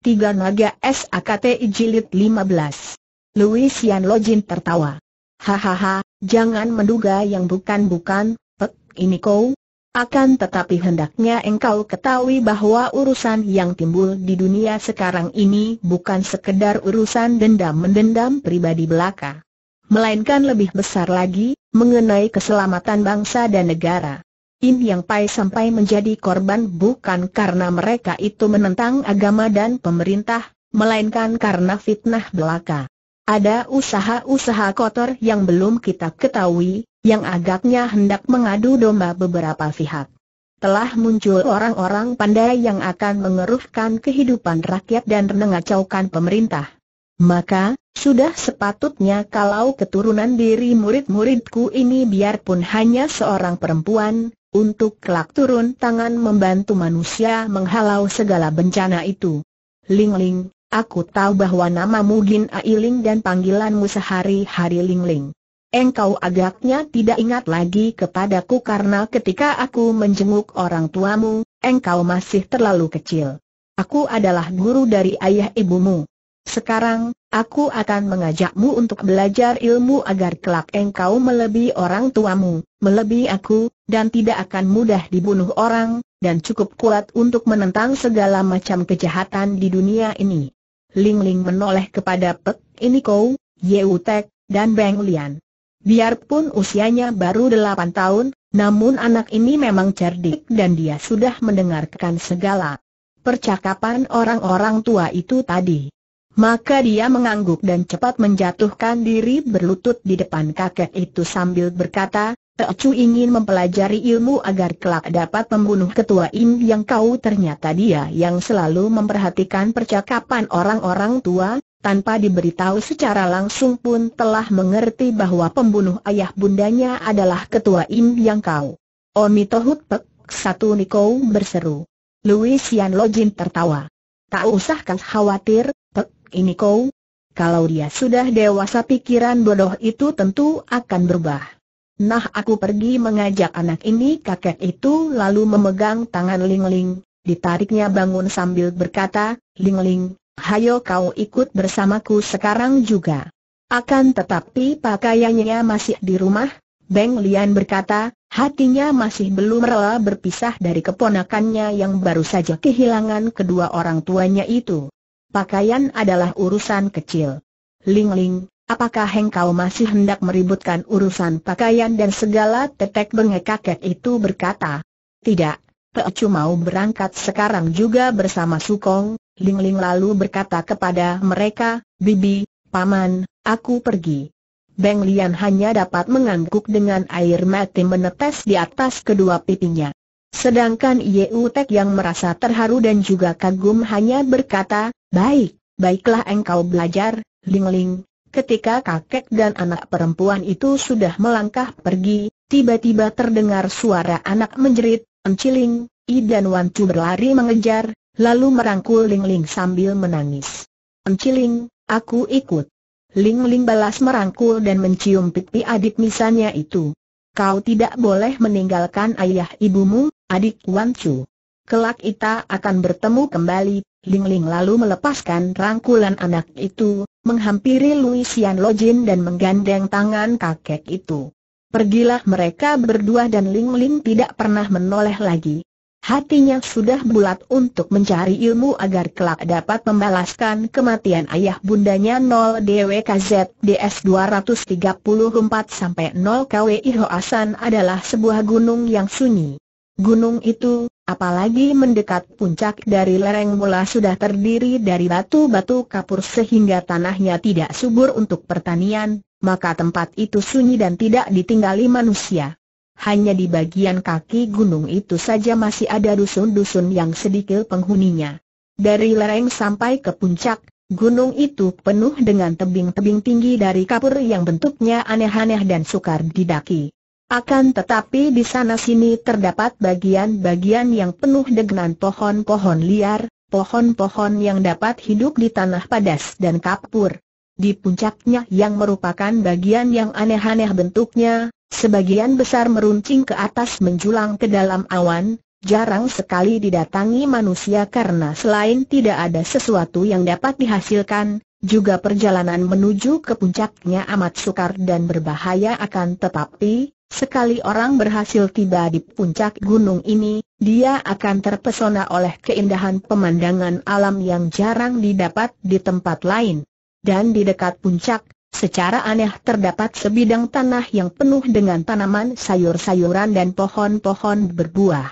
Tiga naga SAKTI jilid 15. Louisian Lojin tertawa. Hahaha, jangan menduga yang bukan-bukan, pek, ini kau. Akan tetapi hendaknya engkau ketahui bahwa urusan yang timbul di dunia sekarang ini bukan sekedar urusan dendam-mendendam pribadi belaka. Melainkan lebih besar lagi, mengenai keselamatan bangsa dan negara. In Yang Pai sampai menjadi korban bukan karena mereka itu menentang agama dan pemerintah, melainkan karena fitnah belaka. Ada usaha-usaha kotor yang belum kita ketahui, yang agaknya hendak mengadu domba beberapa pihak. Telah muncul orang-orang pandai yang akan mengeruhkan kehidupan rakyat dan mengacaukan pemerintah. Maka, sudah sepatutnya kalau keturunan diri murid-muridku ini biarpun hanya seorang perempuan, untuk kelak turun tangan membantu manusia menghalau segala bencana itu. Ling Ling, aku tahu bahwa namamu Gin Ailing dan panggilanmu sehari-hari Ling Ling. Engkau agaknya tidak ingat lagi kepadaku karena ketika aku menjenguk orang tuamu, engkau masih terlalu kecil. Aku adalah guru dari ayah ibumu. Sekarang, aku akan mengajakmu untuk belajar ilmu agar kelak engkau melebihi orang tuamu, melebihi aku, dan tidak akan mudah dibunuh orang, dan cukup kuat untuk menentang segala macam kejahatan di dunia ini. Ling Ling menoleh kepada Pek Iniko, Yeu Tek, dan Beng Lian. Biarpun usianya baru delapan tahun, namun anak ini memang cerdik dan dia sudah mendengarkan segala percakapan orang-orang tua itu tadi. Maka dia mengangguk dan cepat menjatuhkan diri berlutut di depan kakek itu sambil berkata, Teocu ingin mempelajari ilmu agar kelak dapat membunuh ketua Im yang kau ternyata dia yang selalu memperhatikan percakapan orang-orang tua, tanpa diberitahu secara langsung pun telah mengerti bahwa pembunuh ayah bundanya adalah ketua Im yang kau. Omi Tohut Pek, satu Niko berseru. Louisian Lojin tertawa. Tak usah kau khawatir, Pek, ini kau. Kalau dia sudah dewasa pikiran bodoh itu tentu akan berubah. Nah aku pergi mengajak anak ini kakek itu lalu memegang tangan Ling Ling, ditariknya bangun sambil berkata, Ling Ling, hayo kau ikut bersamaku sekarang juga. Akan tetapi pakaiannya masih di rumah, Beng Lian berkata, hatinya masih belum rela berpisah dari keponakannya yang baru saja kehilangan kedua orang tuanya itu. Pakaian adalah urusan kecil. Ling Ling, Apakah engkau masih hendak meributkan urusan pakaian dan segala tetek bengek kakek itu berkata? Tidak, Pecu mau berangkat sekarang juga bersama Sukong, Lingling Ling lalu berkata kepada mereka, Bibi, Paman, aku pergi. Beng Lian hanya dapat mengangguk dengan air mati menetes di atas kedua pipinya. Sedangkan Yeu Tek yang merasa terharu dan juga kagum hanya berkata, Baik, baiklah engkau belajar, Lingling. Ling, Ketika kakek dan anak perempuan itu sudah melangkah pergi, tiba-tiba terdengar suara anak menjerit, menciling, I dan Wan Chu berlari mengejar, lalu merangkul Ling Ling sambil menangis. Menciling, aku ikut. Ling Ling balas merangkul dan mencium pipi adik misalnya itu. Kau tidak boleh meninggalkan ayah ibumu, adik Wan Chu. Kelak kita akan bertemu kembali, Ling Ling lalu melepaskan rangkulan anak itu, menghampiri Luisian Lojin dan menggandeng tangan kakek itu. Pergilah mereka berdua dan Ling Ling tidak pernah menoleh lagi. Hatinya sudah bulat untuk mencari ilmu agar kelak dapat membalaskan kematian ayah bundanya 0 DS 234 sampai 0 KWI Hoasan adalah sebuah gunung yang sunyi. Gunung itu, Apalagi mendekat puncak dari lereng mula sudah terdiri dari batu-batu kapur sehingga tanahnya tidak subur untuk pertanian, maka tempat itu sunyi dan tidak ditinggali manusia. Hanya di bagian kaki gunung itu saja masih ada dusun-dusun yang sedikit penghuninya. Dari lereng sampai ke puncak, gunung itu penuh dengan tebing-tebing tinggi dari kapur yang bentuknya aneh-aneh dan sukar didaki. Akan tetapi di sana-sini terdapat bagian-bagian yang penuh dengan pohon-pohon liar, pohon-pohon yang dapat hidup di tanah padas dan kapur. Di puncaknya yang merupakan bagian yang aneh-aneh bentuknya, sebagian besar meruncing ke atas menjulang ke dalam awan, jarang sekali didatangi manusia karena selain tidak ada sesuatu yang dapat dihasilkan, juga perjalanan menuju ke puncaknya amat sukar dan berbahaya akan tetapi, Sekali orang berhasil tiba di puncak gunung ini, dia akan terpesona oleh keindahan pemandangan alam yang jarang didapat di tempat lain. Dan di dekat puncak, secara aneh terdapat sebidang tanah yang penuh dengan tanaman sayur-sayuran dan pohon-pohon berbuah.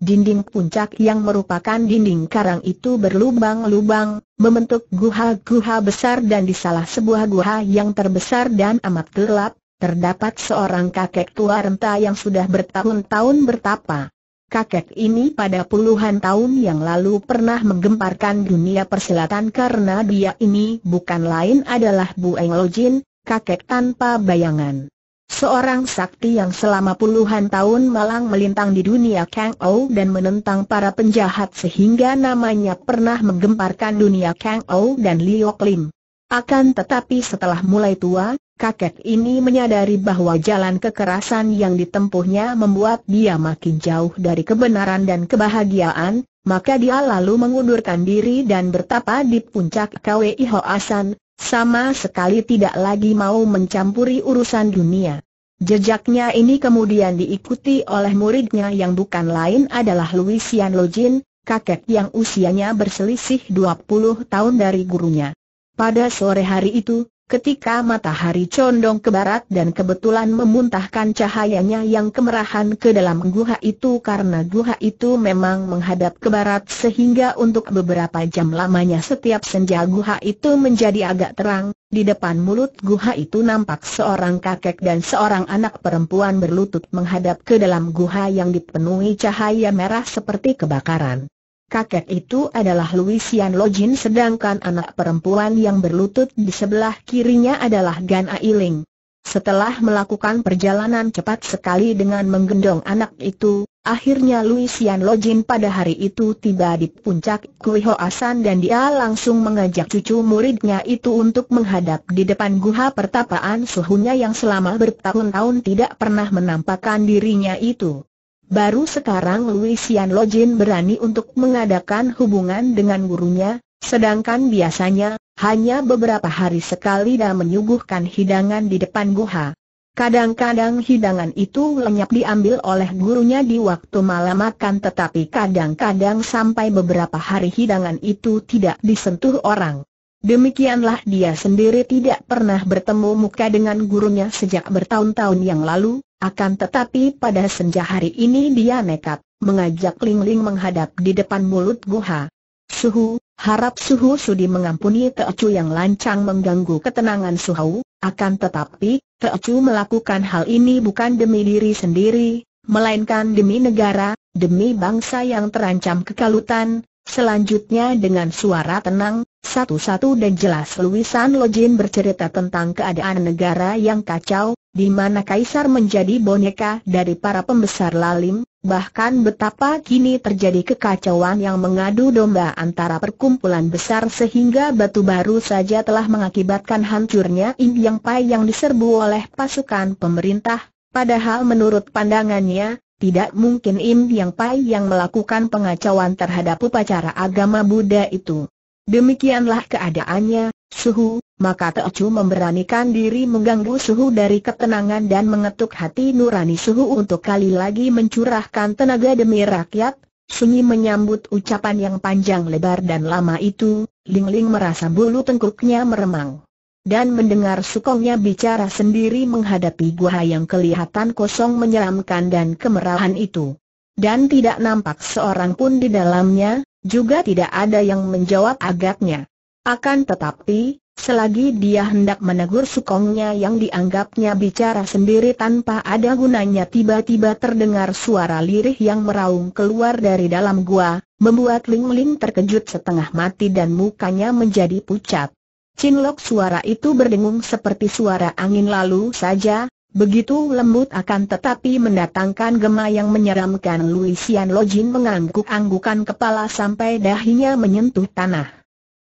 Dinding puncak yang merupakan dinding karang itu berlubang-lubang, membentuk guha-guha besar dan di salah sebuah guha yang terbesar dan amat gelap, terdapat seorang kakek tua renta yang sudah bertahun-tahun bertapa. Kakek ini pada puluhan tahun yang lalu pernah menggemparkan dunia persilatan karena dia ini bukan lain adalah Bu Eng Lojin, kakek tanpa bayangan. Seorang sakti yang selama puluhan tahun malang melintang di dunia Kang Ou dan menentang para penjahat sehingga namanya pernah menggemparkan dunia Kang Ou dan Liu Lim. Akan tetapi setelah mulai tua, kakek ini menyadari bahwa jalan kekerasan yang ditempuhnya membuat dia makin jauh dari kebenaran dan kebahagiaan, maka dia lalu mengundurkan diri dan bertapa di puncak KWI Hoasan, sama sekali tidak lagi mau mencampuri urusan dunia. Jejaknya ini kemudian diikuti oleh muridnya yang bukan lain adalah Louisian Lojin, kakek yang usianya berselisih 20 tahun dari gurunya. Pada sore hari itu, ketika matahari condong ke barat dan kebetulan memuntahkan cahayanya yang kemerahan ke dalam guha itu karena guha itu memang menghadap ke barat sehingga untuk beberapa jam lamanya setiap senja guha itu menjadi agak terang, di depan mulut guha itu nampak seorang kakek dan seorang anak perempuan berlutut menghadap ke dalam guha yang dipenuhi cahaya merah seperti kebakaran kakek itu adalah Luisian Lojin sedangkan anak perempuan yang berlutut di sebelah kirinya adalah Gan Ailing. Setelah melakukan perjalanan cepat sekali dengan menggendong anak itu, akhirnya Luisian Lojin pada hari itu tiba di puncak Kui Asan dan dia langsung mengajak cucu muridnya itu untuk menghadap di depan guha pertapaan suhunya yang selama bertahun-tahun tidak pernah menampakkan dirinya itu. Baru sekarang Luisian Lojin berani untuk mengadakan hubungan dengan gurunya, sedangkan biasanya, hanya beberapa hari sekali dia menyuguhkan hidangan di depan guha. Kadang-kadang hidangan itu lenyap diambil oleh gurunya di waktu malam makan tetapi kadang-kadang sampai beberapa hari hidangan itu tidak disentuh orang. Demikianlah dia sendiri tidak pernah bertemu muka dengan gurunya sejak bertahun-tahun yang lalu, akan tetapi pada senja hari ini dia nekat, mengajak Ling Ling menghadap di depan mulut Guha. Suhu, harap Suhu Sudi mengampuni Teocu yang lancang mengganggu ketenangan Suhu, akan tetapi, Teocu melakukan hal ini bukan demi diri sendiri, melainkan demi negara, demi bangsa yang terancam kekalutan, Selanjutnya dengan suara tenang, satu-satu dan jelas Luisan Lojin bercerita tentang keadaan negara yang kacau, di mana Kaisar menjadi boneka dari para pembesar lalim, bahkan betapa kini terjadi kekacauan yang mengadu domba antara perkumpulan besar sehingga batu baru saja telah mengakibatkan hancurnya Im Yang Pai yang diserbu oleh pasukan pemerintah, padahal menurut pandangannya, tidak mungkin Im Yang Pai yang melakukan pengacauan terhadap upacara agama Buddha itu. Demikianlah keadaannya, Suhu, maka Teocu memberanikan diri mengganggu Suhu dari ketenangan dan mengetuk hati nurani Suhu untuk kali lagi mencurahkan tenaga demi rakyat. Sunyi menyambut ucapan yang panjang lebar dan lama itu, Ling Ling merasa bulu tengkuknya meremang dan mendengar sukongnya bicara sendiri menghadapi gua yang kelihatan kosong menyeramkan dan kemerahan itu. Dan tidak nampak seorang pun di dalamnya, juga tidak ada yang menjawab agaknya. Akan tetapi, selagi dia hendak menegur sukongnya yang dianggapnya bicara sendiri tanpa ada gunanya tiba-tiba terdengar suara lirih yang meraung keluar dari dalam gua, membuat Ling Ling terkejut setengah mati dan mukanya menjadi pucat. Cinlok suara itu berdengung seperti suara angin lalu saja, begitu lembut akan tetapi mendatangkan gema yang menyeramkan Luisian Lojin mengangguk-anggukan kepala sampai dahinya menyentuh tanah.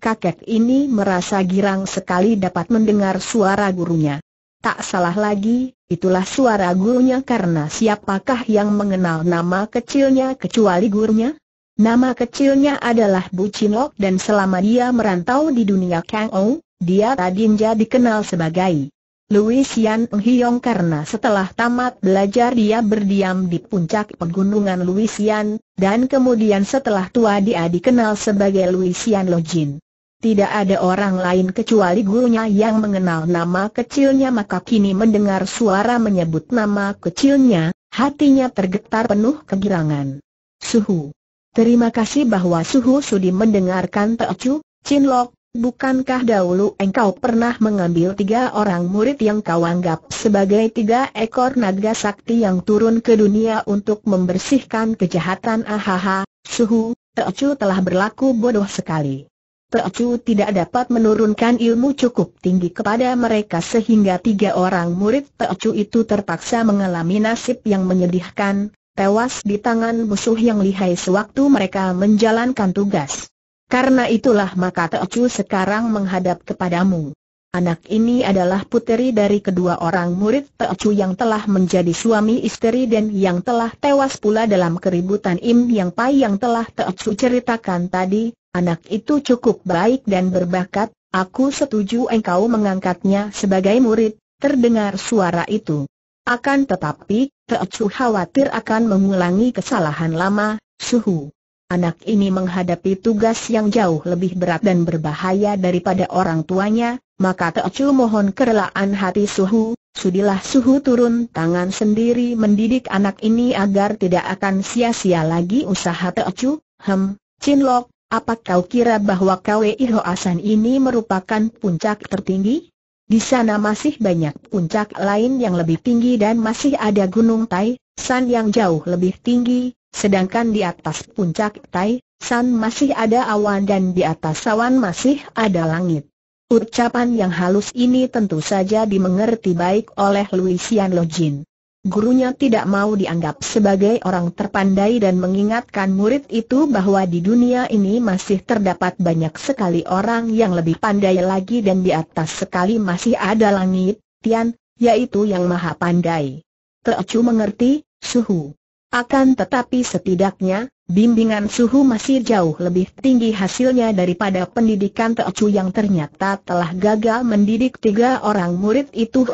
Kakek ini merasa girang sekali dapat mendengar suara gurunya. Tak salah lagi, itulah suara gurunya karena siapakah yang mengenal nama kecilnya kecuali gurunya? Nama kecilnya adalah Bu Chinlok dan selama dia merantau di dunia Kang Ou, dia tadinya dikenal sebagai Louisian Hyong karena setelah tamat belajar dia berdiam di puncak pegunungan Louisian, dan kemudian setelah tua dia dikenal sebagai Louisian Lojin. Tidak ada orang lain kecuali gurunya yang mengenal nama kecilnya maka kini mendengar suara menyebut nama kecilnya, hatinya tergetar penuh kegirangan. Suhu, Terima kasih bahwa Suhu Sudi mendengarkan Teocu, Chin Lok, bukankah dahulu engkau pernah mengambil tiga orang murid yang kau anggap sebagai tiga ekor naga sakti yang turun ke dunia untuk membersihkan kejahatan ahaha, Suhu, Teocu telah berlaku bodoh sekali. Teocu tidak dapat menurunkan ilmu cukup tinggi kepada mereka sehingga tiga orang murid Teocu itu terpaksa mengalami nasib yang menyedihkan, tewas di tangan musuh yang lihai sewaktu mereka menjalankan tugas. Karena itulah maka Teocu sekarang menghadap kepadamu. Anak ini adalah puteri dari kedua orang murid Teocu yang telah menjadi suami istri dan yang telah tewas pula dalam keributan Im Yang Pai yang telah Teocu ceritakan tadi, anak itu cukup baik dan berbakat, aku setuju engkau mengangkatnya sebagai murid, terdengar suara itu. Akan tetapi, Teocu khawatir akan mengulangi kesalahan lama, suhu. Anak ini menghadapi tugas yang jauh lebih berat dan berbahaya daripada orang tuanya, maka Teocu mohon kerelaan hati Suhu, sudilah Suhu turun tangan sendiri mendidik anak ini agar tidak akan sia-sia lagi usaha Teocu, hem, Chinlok, apa kau kira bahwa KWI Hoasan ini merupakan puncak tertinggi? Di sana masih banyak puncak lain yang lebih tinggi dan masih ada Gunung Tai, San yang jauh lebih tinggi, sedangkan di atas puncak Tai, San masih ada awan dan di atas awan masih ada langit. Ucapan yang halus ini tentu saja dimengerti baik oleh Luisian Lojin. Gurunya tidak mau dianggap sebagai orang terpandai dan mengingatkan murid itu bahwa di dunia ini masih terdapat banyak sekali orang yang lebih pandai lagi dan di atas sekali masih ada langit, Tian, yaitu yang maha pandai. Teocu mengerti, suhu. Akan tetapi setidaknya, bimbingan suhu masih jauh lebih tinggi hasilnya daripada pendidikan Teocu yang ternyata telah gagal mendidik tiga orang murid itu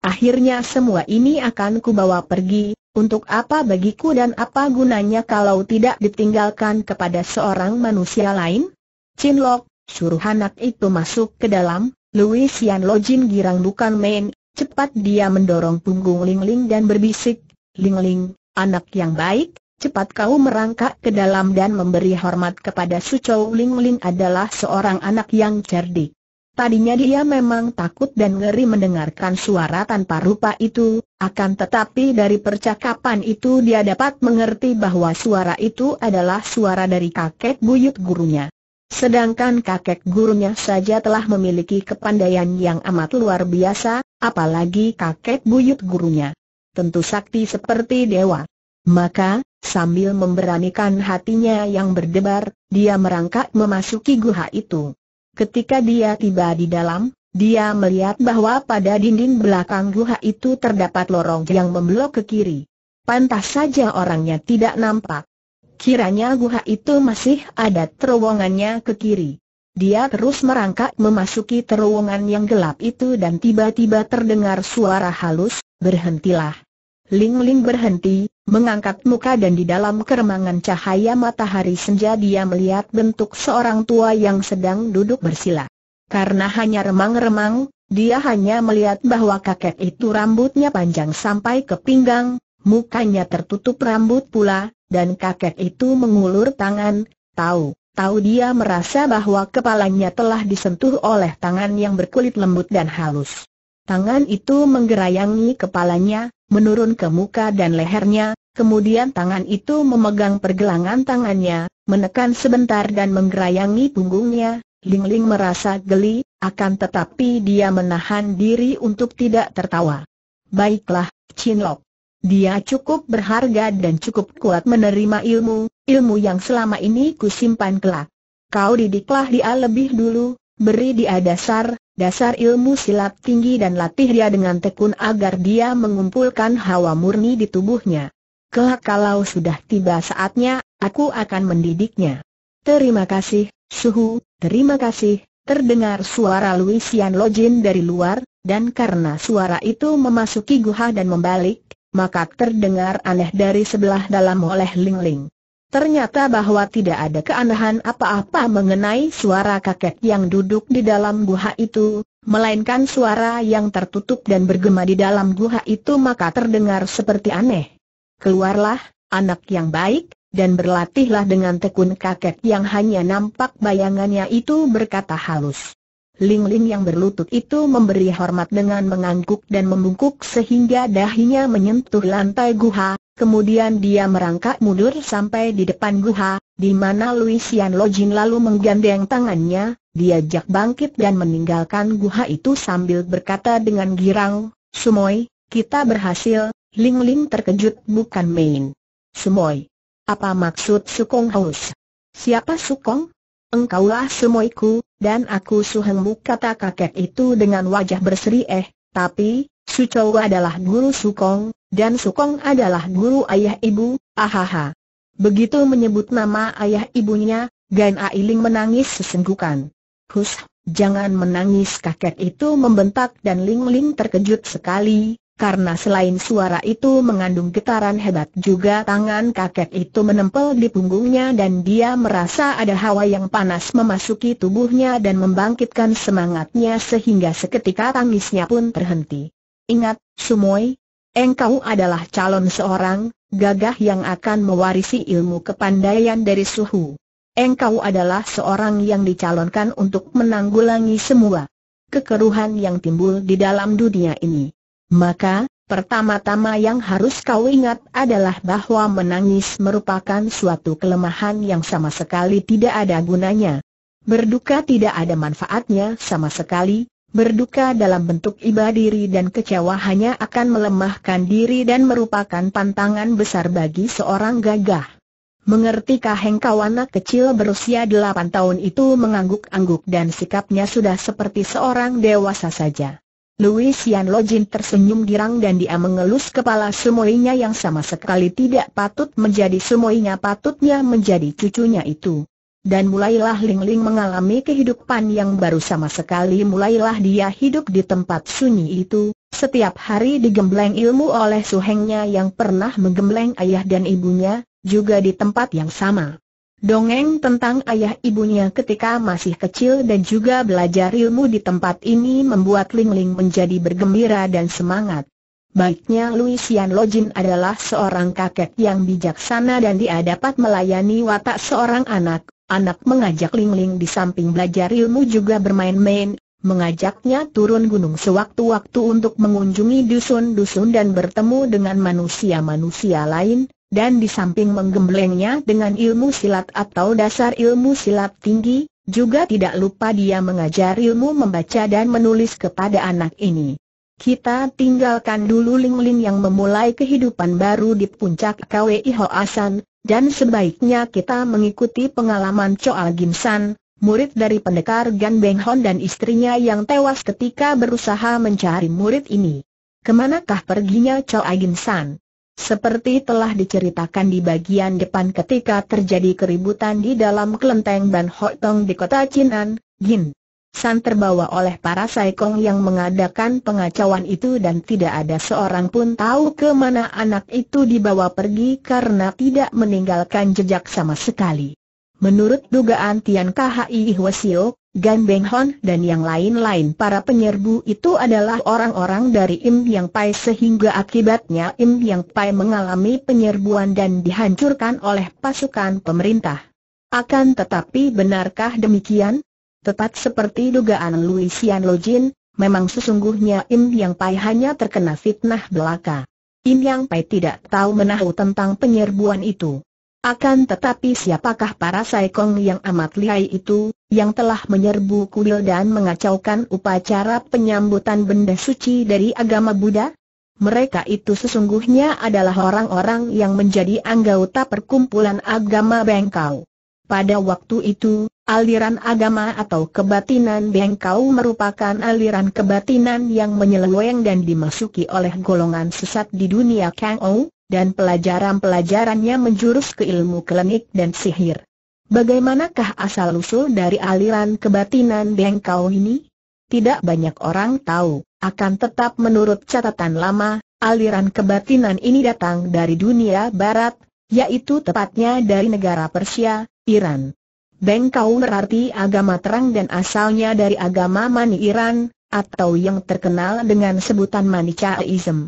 Akhirnya semua ini akan kubawa pergi, untuk apa bagiku dan apa gunanya kalau tidak ditinggalkan kepada seorang manusia lain? Chin Lok, suruh anak itu masuk ke dalam, Louis Yan Lo Jin girang bukan main, cepat dia mendorong punggung Ling Ling dan berbisik, Ling Ling, anak yang baik, cepat kau merangkak ke dalam dan memberi hormat kepada Su Lingling Ling Ling adalah seorang anak yang cerdik. Tadinya dia memang takut dan ngeri mendengarkan suara tanpa rupa itu, akan tetapi dari percakapan itu dia dapat mengerti bahwa suara itu adalah suara dari kakek buyut gurunya. Sedangkan kakek gurunya saja telah memiliki kepandaian yang amat luar biasa, apalagi kakek buyut gurunya. Tentu sakti seperti dewa. Maka, sambil memberanikan hatinya yang berdebar, dia merangkak memasuki guha itu. Ketika dia tiba di dalam, dia melihat bahwa pada dinding belakang Guha itu terdapat lorong yang membelok ke kiri. Pantas saja orangnya tidak nampak. Kiranya Guha itu masih ada terowongannya ke kiri. Dia terus merangkak memasuki terowongan yang gelap itu dan tiba-tiba terdengar suara halus, berhentilah. Ling Ling berhenti, Mengangkat muka dan di dalam keremangan cahaya matahari senja dia melihat bentuk seorang tua yang sedang duduk bersila. Karena hanya remang-remang, dia hanya melihat bahwa kakek itu rambutnya panjang sampai ke pinggang, mukanya tertutup rambut pula, dan kakek itu mengulur tangan, tahu. Tahu dia merasa bahwa kepalanya telah disentuh oleh tangan yang berkulit lembut dan halus. Tangan itu menggerayangi kepalanya, menurun ke muka dan lehernya, Kemudian tangan itu memegang pergelangan tangannya, menekan sebentar dan menggerayangi punggungnya. Ling Ling merasa geli, akan tetapi dia menahan diri untuk tidak tertawa. Baiklah, Chinlok. Dia cukup berharga dan cukup kuat menerima ilmu, ilmu yang selama ini kusimpan kelak. Kau didiklah dia lebih dulu, beri dia dasar, dasar ilmu silat tinggi dan latih dia dengan tekun agar dia mengumpulkan hawa murni di tubuhnya. Kelak kalau sudah tiba saatnya, aku akan mendidiknya. Terima kasih, Suhu, terima kasih, terdengar suara Luisian Lojin dari luar, dan karena suara itu memasuki guha dan membalik, maka terdengar aneh dari sebelah dalam oleh Ling Ling. Ternyata bahwa tidak ada keanehan apa-apa mengenai suara kakek yang duduk di dalam guha itu, melainkan suara yang tertutup dan bergema di dalam guha itu maka terdengar seperti aneh. Keluarlah, anak yang baik, dan berlatihlah dengan tekun kakek yang hanya nampak bayangannya itu berkata halus. Ling Ling yang berlutut itu memberi hormat dengan mengangguk dan membungkuk sehingga dahinya menyentuh lantai guha, kemudian dia merangkak mundur sampai di depan guha, di mana Luisian Lojin lalu menggandeng tangannya, diajak bangkit dan meninggalkan guha itu sambil berkata dengan girang, Sumoi, kita berhasil, Ling Ling terkejut bukan main. Sumoy. Apa maksud Sukong Haus? Siapa Sukong? Engkaulah semuaiku, dan aku Suhengmu kata kakek itu dengan wajah berseri eh, tapi, Sucow adalah guru Sukong, dan Sukong adalah guru ayah ibu, ahaha. Begitu menyebut nama ayah ibunya, Gan Ailing menangis sesenggukan. Hus, jangan menangis kakek itu membentak dan Ling Ling terkejut sekali, karena selain suara itu mengandung getaran hebat juga tangan kakek itu menempel di punggungnya dan dia merasa ada hawa yang panas memasuki tubuhnya dan membangkitkan semangatnya sehingga seketika tangisnya pun terhenti. Ingat, Sumoy, engkau adalah calon seorang gagah yang akan mewarisi ilmu kepandaian dari suhu. Engkau adalah seorang yang dicalonkan untuk menanggulangi semua kekeruhan yang timbul di dalam dunia ini. Maka, pertama-tama yang harus kau ingat adalah bahwa menangis merupakan suatu kelemahan yang sama sekali tidak ada gunanya. Berduka tidak ada manfaatnya sama sekali, berduka dalam bentuk iba diri dan kecewa hanya akan melemahkan diri dan merupakan pantangan besar bagi seorang gagah. Mengertikah engkau anak kecil berusia delapan tahun itu mengangguk-angguk dan sikapnya sudah seperti seorang dewasa saja. Louisian Lojin tersenyum girang dan dia mengelus kepala semuanya yang sama sekali tidak patut menjadi semuanya patutnya menjadi cucunya itu. Dan mulailah Ling Ling mengalami kehidupan yang baru sama sekali mulailah dia hidup di tempat sunyi itu, setiap hari digembleng ilmu oleh suhengnya yang pernah menggembleng ayah dan ibunya, juga di tempat yang sama. Dongeng tentang ayah ibunya ketika masih kecil dan juga belajar ilmu di tempat ini membuat Ling Ling menjadi bergembira dan semangat. Baiknya Luisian Lojin adalah seorang kakek yang bijaksana dan dia dapat melayani watak seorang anak. Anak mengajak Ling Ling di samping belajar ilmu juga bermain-main, mengajaknya turun gunung sewaktu-waktu untuk mengunjungi dusun-dusun dan bertemu dengan manusia-manusia lain, dan di samping menggemblengnya dengan ilmu silat atau dasar ilmu silat tinggi, juga tidak lupa dia mengajar ilmu membaca dan menulis kepada anak ini. Kita tinggalkan dulu Ling Ling yang memulai kehidupan baru di puncak KWI Hoasan, dan sebaiknya kita mengikuti pengalaman Choa Gimsan, murid dari pendekar Gan Beng Hon dan istrinya yang tewas ketika berusaha mencari murid ini. Kemanakah perginya Choa Gimsan? Seperti telah diceritakan di bagian depan ketika terjadi keributan di dalam kelenteng Ban Ho Tong di kota Chinan, Gin. San terbawa oleh para saikong yang mengadakan pengacauan itu dan tidak ada seorang pun tahu ke mana anak itu dibawa pergi karena tidak meninggalkan jejak sama sekali. Menurut dugaan Tian Khi Hwasiok, Gan Beng Hon dan yang lain-lain para penyerbu itu adalah orang-orang dari Im Yang Pai sehingga akibatnya Im Yang Pai mengalami penyerbuan dan dihancurkan oleh pasukan pemerintah. Akan tetapi benarkah demikian? Tepat seperti dugaan Luisian Lojin, memang sesungguhnya Im Yang Pai hanya terkena fitnah belaka. Im Yang Pai tidak tahu menahu tentang penyerbuan itu. Akan tetapi siapakah para saikong yang amat lihai itu, yang telah menyerbu kuil dan mengacaukan upacara penyambutan benda suci dari agama Buddha? Mereka itu sesungguhnya adalah orang-orang yang menjadi anggota perkumpulan agama Bengkau. Pada waktu itu, aliran agama atau kebatinan Bengkau merupakan aliran kebatinan yang menyeleweng dan dimasuki oleh golongan sesat di dunia Kang Ou, dan pelajaran-pelajarannya menjurus ke ilmu klinik dan sihir. Bagaimanakah asal-usul dari aliran kebatinan Bengkau ini? Tidak banyak orang tahu, akan tetap menurut catatan lama, aliran kebatinan ini datang dari dunia barat, yaitu tepatnya dari negara Persia, Iran. Bengkau berarti agama terang dan asalnya dari agama Mani Iran, atau yang terkenal dengan sebutan Manichaeism.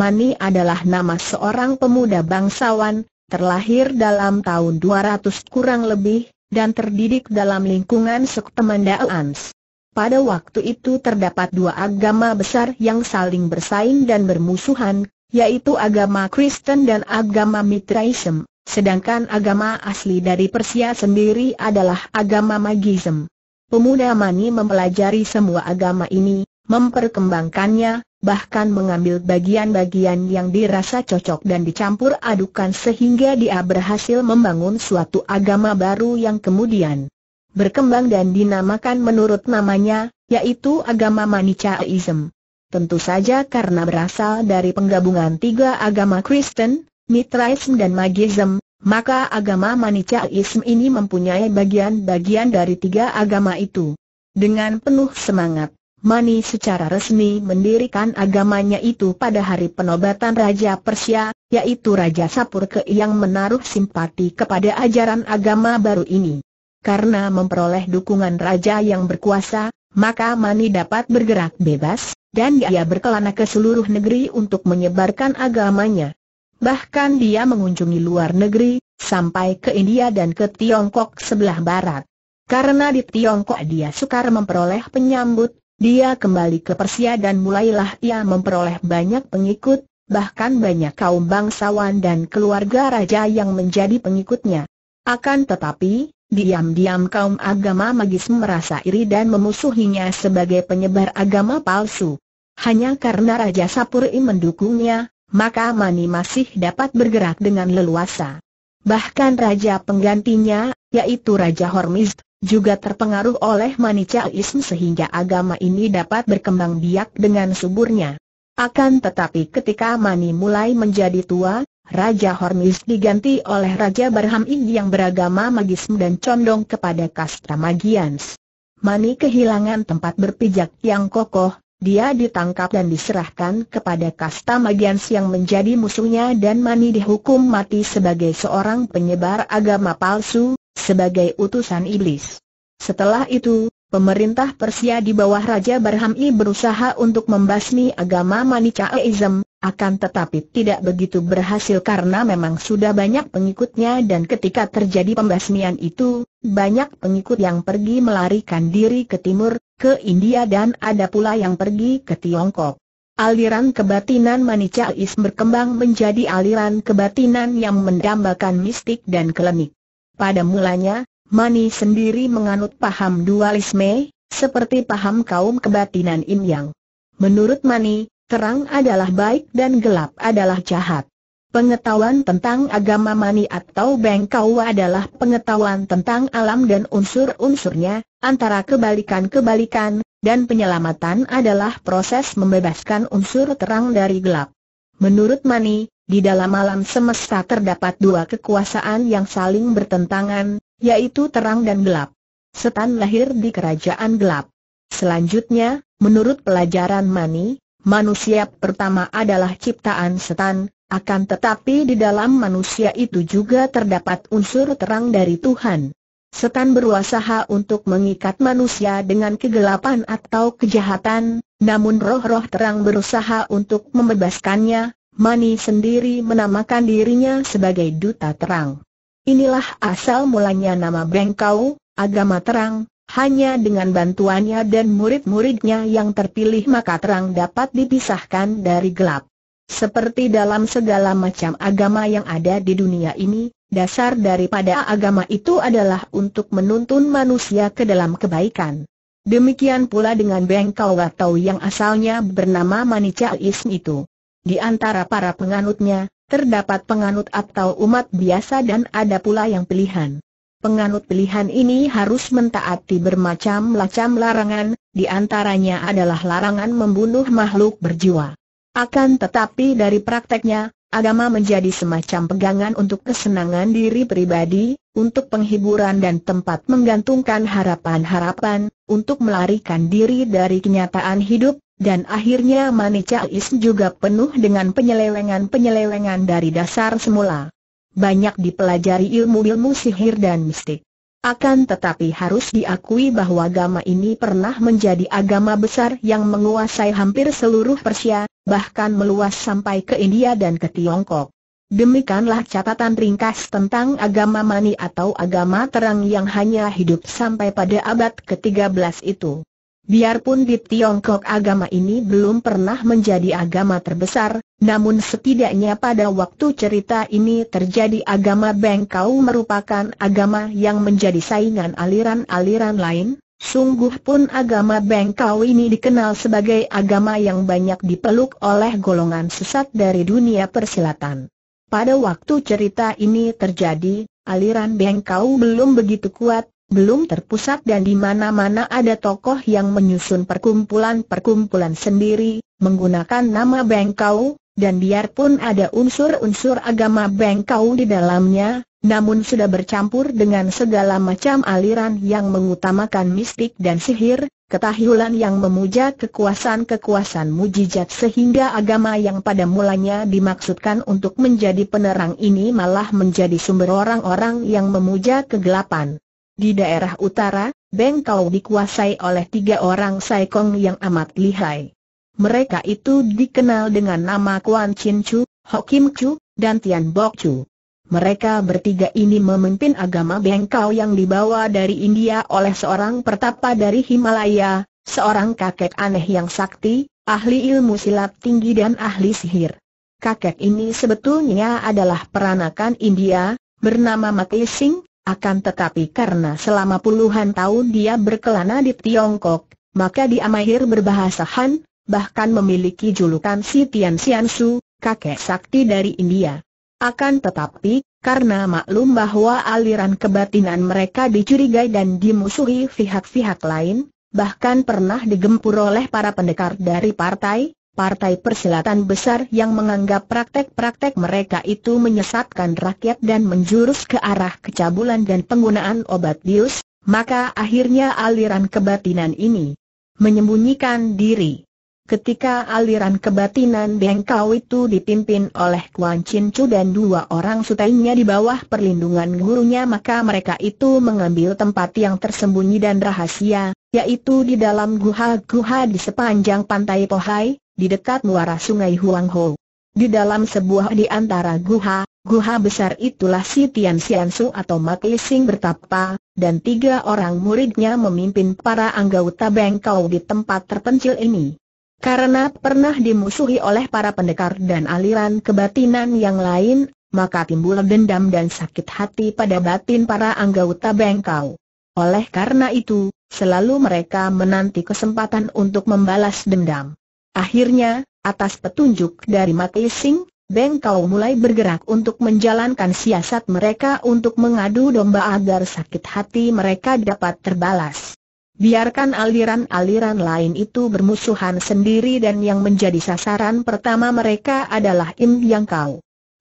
Mani adalah nama seorang pemuda bangsawan, terlahir dalam tahun 200 kurang lebih, dan terdidik dalam lingkungan Sektemanda Ans. Pada waktu itu terdapat dua agama besar yang saling bersaing dan bermusuhan, yaitu agama Kristen dan agama Mitraism, sedangkan agama asli dari Persia sendiri adalah agama Magism. Pemuda Mani mempelajari semua agama ini, memperkembangkannya, bahkan mengambil bagian-bagian yang dirasa cocok dan dicampur adukan sehingga dia berhasil membangun suatu agama baru yang kemudian berkembang dan dinamakan menurut namanya, yaitu agama Manichaeism. Tentu saja karena berasal dari penggabungan tiga agama Kristen, Mitraism dan Magism, maka agama Manichaeism ini mempunyai bagian-bagian dari tiga agama itu. Dengan penuh semangat, Mani secara resmi mendirikan agamanya itu pada hari penobatan Raja Persia, yaitu Raja Sapurke yang menaruh simpati kepada ajaran agama baru ini. Karena memperoleh dukungan raja yang berkuasa, maka Mani dapat bergerak bebas, dan dia berkelana ke seluruh negeri untuk menyebarkan agamanya. Bahkan dia mengunjungi luar negeri, sampai ke India dan ke Tiongkok sebelah barat. Karena di Tiongkok dia sukar memperoleh penyambut dia kembali ke Persia dan mulailah ia memperoleh banyak pengikut, bahkan banyak kaum bangsawan dan keluarga raja yang menjadi pengikutnya. Akan tetapi, diam-diam kaum agama magis merasa iri dan memusuhinya sebagai penyebar agama palsu. Hanya karena Raja Sapuri mendukungnya, maka Mani masih dapat bergerak dengan leluasa. Bahkan raja penggantinya, yaitu Raja Hormizd, juga terpengaruh oleh Manichaeism sehingga agama ini dapat berkembang biak dengan suburnya. Akan tetapi ketika Mani mulai menjadi tua, Raja Hormis diganti oleh Raja Barhamid yang beragama magisme dan condong kepada kasta magians. Mani kehilangan tempat berpijak yang kokoh, dia ditangkap dan diserahkan kepada kasta magians yang menjadi musuhnya dan Mani dihukum mati sebagai seorang penyebar agama palsu, sebagai utusan iblis. Setelah itu, pemerintah Persia di bawah Raja Barham'i berusaha untuk membasmi agama Manichaeism, akan tetapi tidak begitu berhasil karena memang sudah banyak pengikutnya dan ketika terjadi pembasmian itu, banyak pengikut yang pergi melarikan diri ke timur, ke India dan ada pula yang pergi ke Tiongkok. Aliran kebatinan Manichaeism berkembang menjadi aliran kebatinan yang mendambakan mistik dan kelemik. Pada mulanya, Mani sendiri menganut paham dualisme, seperti paham kaum kebatinan Im Yang. Menurut Mani, terang adalah baik dan gelap adalah jahat. Pengetahuan tentang agama Mani atau Bengkau adalah pengetahuan tentang alam dan unsur-unsurnya, antara kebalikan-kebalikan, dan penyelamatan adalah proses membebaskan unsur terang dari gelap. Menurut Mani, di dalam alam semesta terdapat dua kekuasaan yang saling bertentangan, yaitu terang dan gelap. Setan lahir di kerajaan gelap. Selanjutnya, menurut pelajaran Mani, manusia pertama adalah ciptaan setan, akan tetapi di dalam manusia itu juga terdapat unsur terang dari Tuhan. Setan berusaha untuk mengikat manusia dengan kegelapan atau kejahatan, namun roh-roh terang berusaha untuk membebaskannya, Mani sendiri menamakan dirinya sebagai Duta Terang. Inilah asal mulanya nama Bengkau, agama terang, hanya dengan bantuannya dan murid-muridnya yang terpilih maka terang dapat dipisahkan dari gelap. Seperti dalam segala macam agama yang ada di dunia ini, dasar daripada agama itu adalah untuk menuntun manusia ke dalam kebaikan. Demikian pula dengan Bengkau atau yang asalnya bernama Manichaism itu. Di antara para penganutnya, terdapat penganut atau umat biasa dan ada pula yang pilihan. Penganut pilihan ini harus mentaati bermacam-macam larangan, di antaranya adalah larangan membunuh makhluk berjiwa. Akan tetapi dari prakteknya, Agama menjadi semacam pegangan untuk kesenangan diri pribadi, untuk penghiburan dan tempat menggantungkan harapan-harapan, untuk melarikan diri dari kenyataan hidup, dan akhirnya Manicais juga penuh dengan penyelewengan-penyelewengan dari dasar semula. Banyak dipelajari ilmu-ilmu sihir dan mistik. Akan tetapi harus diakui bahwa agama ini pernah menjadi agama besar yang menguasai hampir seluruh Persia, bahkan meluas sampai ke India dan ke Tiongkok. Demikianlah catatan ringkas tentang agama Mani atau agama terang yang hanya hidup sampai pada abad ke-13 itu. Biarpun di Tiongkok agama ini belum pernah menjadi agama terbesar, namun setidaknya pada waktu cerita ini terjadi agama Bengkau merupakan agama yang menjadi saingan aliran-aliran lain, Sungguh pun agama Bengkau ini dikenal sebagai agama yang banyak dipeluk oleh golongan sesat dari dunia persilatan. Pada waktu cerita ini terjadi, aliran Bengkau belum begitu kuat, belum terpusat dan di mana-mana ada tokoh yang menyusun perkumpulan-perkumpulan sendiri, menggunakan nama Bengkau, dan biarpun ada unsur-unsur agama Bengkau di dalamnya, namun sudah bercampur dengan segala macam aliran yang mengutamakan mistik dan sihir, ketahyulan yang memuja kekuasaan-kekuasaan mujizat sehingga agama yang pada mulanya dimaksudkan untuk menjadi penerang ini malah menjadi sumber orang-orang yang memuja kegelapan. Di daerah utara, bengkau dikuasai oleh tiga orang saikong yang amat lihai. Mereka itu dikenal dengan nama Kuan Chin Chu, Ho Kim Chu, dan Tian Bok Chu. Mereka bertiga ini memimpin agama bengkau yang dibawa dari India oleh seorang pertapa dari Himalaya, seorang kakek aneh yang sakti, ahli ilmu silat tinggi dan ahli sihir. Kakek ini sebetulnya adalah peranakan India, bernama Mati Singh, akan tetapi karena selama puluhan tahun dia berkelana di Tiongkok, maka dia mahir berbahasa Han, bahkan memiliki julukan si Tian Sian Su, kakek sakti dari India. Akan tetapi, karena maklum bahwa aliran kebatinan mereka dicurigai dan dimusuhi pihak-pihak lain, bahkan pernah digempur oleh para pendekar dari partai, Partai Persilatan Besar yang menganggap praktek-praktek mereka itu menyesatkan rakyat dan menjurus ke arah kecabulan dan penggunaan obat bius, maka akhirnya aliran kebatinan ini menyembunyikan diri. Ketika aliran kebatinan Bengkau itu dipimpin oleh Kuan Chin Chu dan dua orang sutainya di bawah perlindungan gurunya maka mereka itu mengambil tempat yang tersembunyi dan rahasia, yaitu di dalam guha-guha di sepanjang pantai Pohai, di dekat muara sungai Huangho. Di dalam sebuah di antara guha, guha besar itulah si Tian Xiansu atau Mak Lising bertapa, dan tiga orang muridnya memimpin para anggota bengkau di tempat terpencil ini. Karena pernah dimusuhi oleh para pendekar dan aliran kebatinan yang lain, maka timbul dendam dan sakit hati pada batin para anggota bengkau. Oleh karena itu, selalu mereka menanti kesempatan untuk membalas dendam. Akhirnya, atas petunjuk dari Mati Sing, Beng Kau mulai bergerak untuk menjalankan siasat mereka untuk mengadu domba agar sakit hati mereka dapat terbalas. Biarkan aliran-aliran lain itu bermusuhan sendiri dan yang menjadi sasaran pertama mereka adalah Im Yang Kau.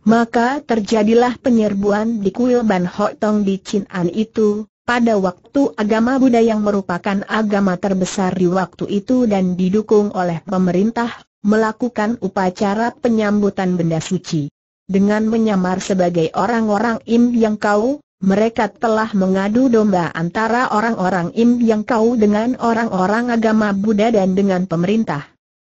Maka terjadilah penyerbuan di kuil Ban Hok Tong di Chin An itu, pada waktu agama Buddha yang merupakan agama terbesar di waktu itu dan didukung oleh pemerintah, melakukan upacara penyambutan benda suci. Dengan menyamar sebagai orang-orang Im yang kau, mereka telah mengadu domba antara orang-orang Im yang kau dengan orang-orang agama Buddha dan dengan pemerintah.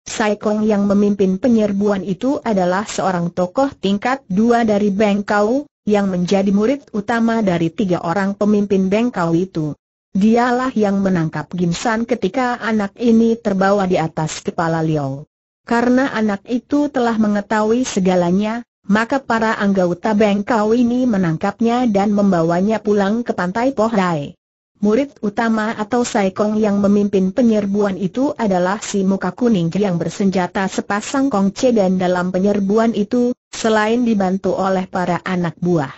Saikong yang memimpin penyerbuan itu adalah seorang tokoh tingkat dua dari Bengkau, yang menjadi murid utama dari tiga orang pemimpin bengkau itu. Dialah yang menangkap Gimsan ketika anak ini terbawa di atas kepala Liao. Karena anak itu telah mengetahui segalanya, maka para anggota bengkau ini menangkapnya dan membawanya pulang ke pantai Pohdai. Murid utama atau Saikong yang memimpin penyerbuan itu adalah si muka kuning yang bersenjata sepasang kongce dan dalam penyerbuan itu, selain dibantu oleh para anak buah.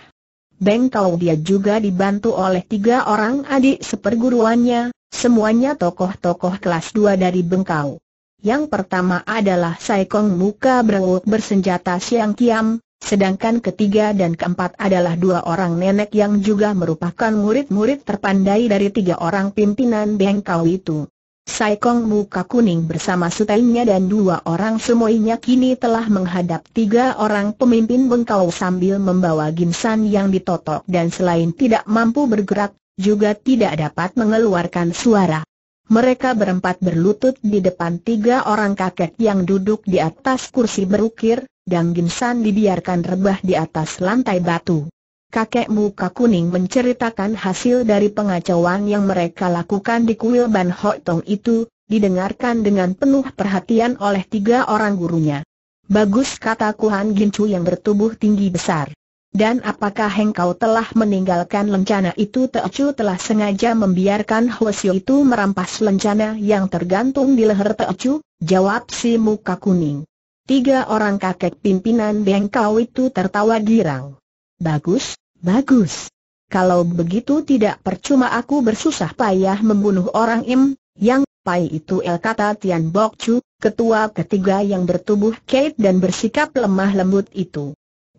Beng Kau dia juga dibantu oleh tiga orang adik seperguruannya, semuanya tokoh-tokoh kelas dua dari Bengkau. Yang pertama adalah Saikong muka berwuk bersenjata Siang Kiam, Sedangkan ketiga dan keempat adalah dua orang nenek yang juga merupakan murid-murid terpandai dari tiga orang pimpinan Bengkau itu. Sai Kong muka kuning bersama sutainya dan dua orang semuanya kini telah menghadap tiga orang pemimpin Bengkau sambil membawa ginsan yang ditotok dan selain tidak mampu bergerak, juga tidak dapat mengeluarkan suara. Mereka berempat berlutut di depan tiga orang kakek yang duduk di atas kursi berukir, Dang Ginsan dibiarkan rebah di atas lantai batu. Kakek muka kuning menceritakan hasil dari pengacauan yang mereka lakukan di kuil Ban Ho Tong itu, didengarkan dengan penuh perhatian oleh tiga orang gurunya. Bagus kata Kuan Gincu yang bertubuh tinggi besar. Dan apakah engkau telah meninggalkan lencana itu Teochu telah sengaja membiarkan Hwasyo itu merampas lencana yang tergantung di leher Teochu, Jawab si muka kuning. Tiga orang kakek pimpinan bengkau itu tertawa girang. Bagus, bagus. Kalau begitu tidak percuma aku bersusah payah membunuh orang Im, yang Pai itu el kata Tian Bok Chu, ketua ketiga yang bertubuh kate dan bersikap lemah lembut itu.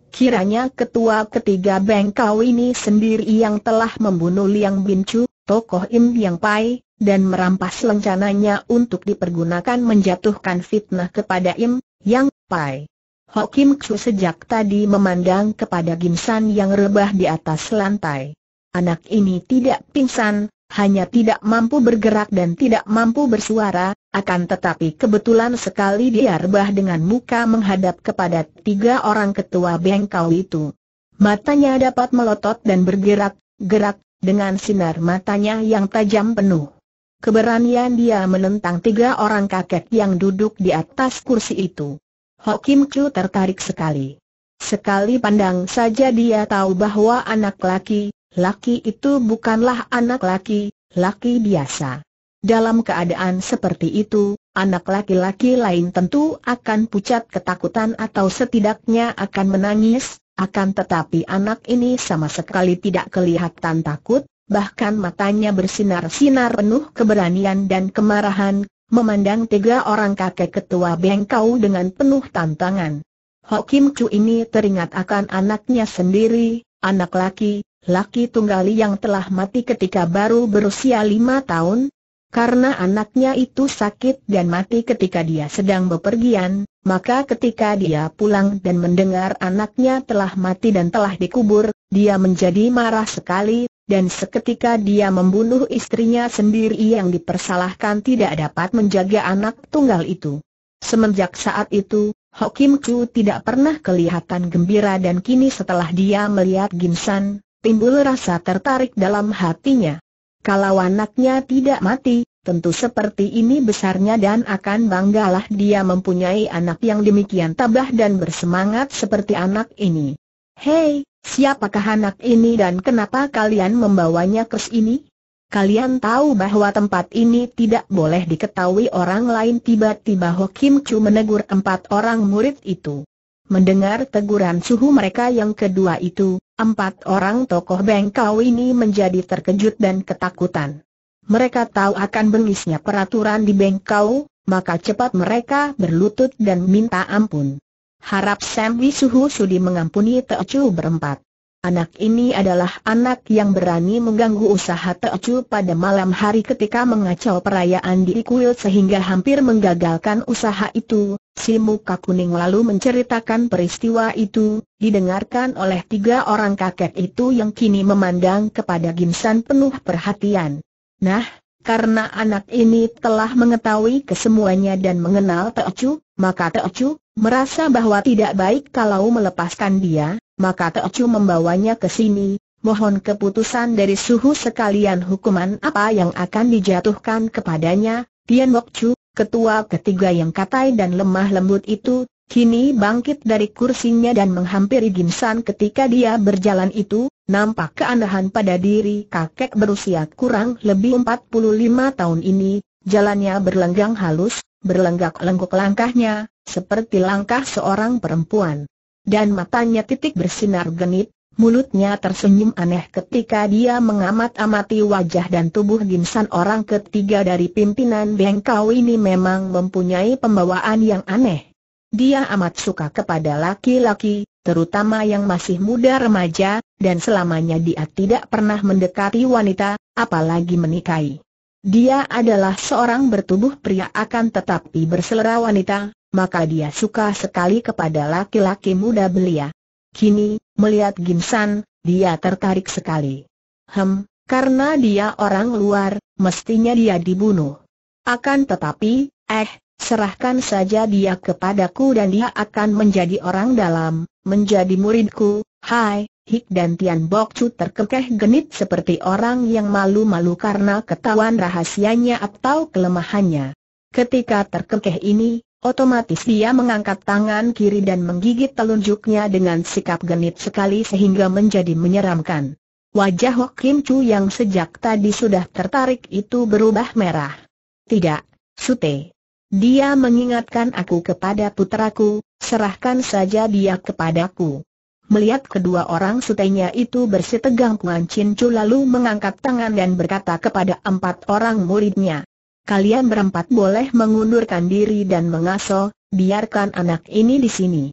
Kiranya ketua ketiga bengkau ini sendiri yang telah membunuh Liang Bin Chu, tokoh Im Yang Pai, dan merampas lencananya untuk dipergunakan menjatuhkan fitnah kepada Im yang Pai. Hokim Chu sejak tadi memandang kepada Gimsan yang rebah di atas lantai. Anak ini tidak pingsan, hanya tidak mampu bergerak dan tidak mampu bersuara, akan tetapi kebetulan sekali dia rebah dengan muka menghadap kepada tiga orang ketua bengkau itu. Matanya dapat melotot dan bergerak, gerak, dengan sinar matanya yang tajam penuh Keberanian dia menentang tiga orang kakek yang duduk di atas kursi itu. Hokim Chu tertarik sekali. Sekali pandang saja dia tahu bahwa anak laki, laki itu bukanlah anak laki, laki biasa. Dalam keadaan seperti itu, anak laki-laki lain tentu akan pucat ketakutan atau setidaknya akan menangis, akan tetapi anak ini sama sekali tidak kelihatan takut, bahkan matanya bersinar-sinar penuh keberanian dan kemarahan, memandang tiga orang kakek ketua Bengkau dengan penuh tantangan. Hokim Chu ini teringat akan anaknya sendiri, anak laki, laki tunggali yang telah mati ketika baru berusia lima tahun, karena anaknya itu sakit dan mati ketika dia sedang bepergian, maka ketika dia pulang dan mendengar anaknya telah mati dan telah dikubur, dia menjadi marah sekali, dan seketika dia membunuh istrinya sendiri yang dipersalahkan tidak dapat menjaga anak tunggal itu. Semenjak saat itu, Kim Chu tidak pernah kelihatan gembira dan kini setelah dia melihat San, timbul rasa tertarik dalam hatinya. Kalau anaknya tidak mati, tentu seperti ini besarnya dan akan banggalah dia mempunyai anak yang demikian tabah dan bersemangat seperti anak ini. Hei, Siapakah anak ini dan kenapa kalian membawanya ke sini? Kalian tahu bahwa tempat ini tidak boleh diketahui orang lain tiba-tiba Hokim Chu menegur empat orang murid itu. Mendengar teguran suhu mereka yang kedua itu, empat orang tokoh bengkau ini menjadi terkejut dan ketakutan. Mereka tahu akan bengisnya peraturan di bengkau, maka cepat mereka berlutut dan minta ampun. Harap Sam Wisuhu Sudi mengampuni Teocu berempat. Anak ini adalah anak yang berani mengganggu usaha Teocu pada malam hari ketika mengacau perayaan di kuil sehingga hampir menggagalkan usaha itu. Si muka kuning lalu menceritakan peristiwa itu, didengarkan oleh tiga orang kakek itu yang kini memandang kepada Gimsan penuh perhatian. Nah, karena anak ini telah mengetahui kesemuanya dan mengenal Teocu, maka Teocu, Merasa bahwa tidak baik kalau melepaskan dia, maka Teocu membawanya ke sini, mohon keputusan dari suhu sekalian hukuman apa yang akan dijatuhkan kepadanya, Tian Bokcu, ketua ketiga yang katai dan lemah lembut itu, kini bangkit dari kursinya dan menghampiri Gimsan ketika dia berjalan itu, nampak keanehan pada diri kakek berusia kurang lebih 45 tahun ini, jalannya berlenggang halus, berlenggak-lenggok langkahnya, seperti langkah seorang perempuan. Dan matanya titik bersinar genit, mulutnya tersenyum aneh ketika dia mengamat-amati wajah dan tubuh Gimsan orang ketiga dari pimpinan Bengkau ini memang mempunyai pembawaan yang aneh. Dia amat suka kepada laki-laki, terutama yang masih muda remaja, dan selamanya dia tidak pernah mendekati wanita, apalagi menikahi. Dia adalah seorang bertubuh pria akan tetapi berselera wanita, maka dia suka sekali kepada laki-laki muda belia. Kini, melihat Gimsan, dia tertarik sekali. Hem, karena dia orang luar, mestinya dia dibunuh. Akan tetapi, eh, serahkan saja dia kepadaku dan dia akan menjadi orang dalam, menjadi muridku, hai, Hik dan Tian Bok Chu terkekeh genit seperti orang yang malu-malu karena ketahuan rahasianya atau kelemahannya. Ketika terkekeh ini, otomatis dia mengangkat tangan kiri dan menggigit telunjuknya dengan sikap genit sekali sehingga menjadi menyeramkan. Wajah Hok Kim Chu yang sejak tadi sudah tertarik itu berubah merah. Tidak, Sute. Dia mengingatkan aku kepada putraku. serahkan saja dia kepadaku. Melihat kedua orang sutenya itu bersitegang Kuan Chin Chu lalu mengangkat tangan dan berkata kepada empat orang muridnya. Kalian berempat boleh mengundurkan diri dan mengaso, biarkan anak ini di sini.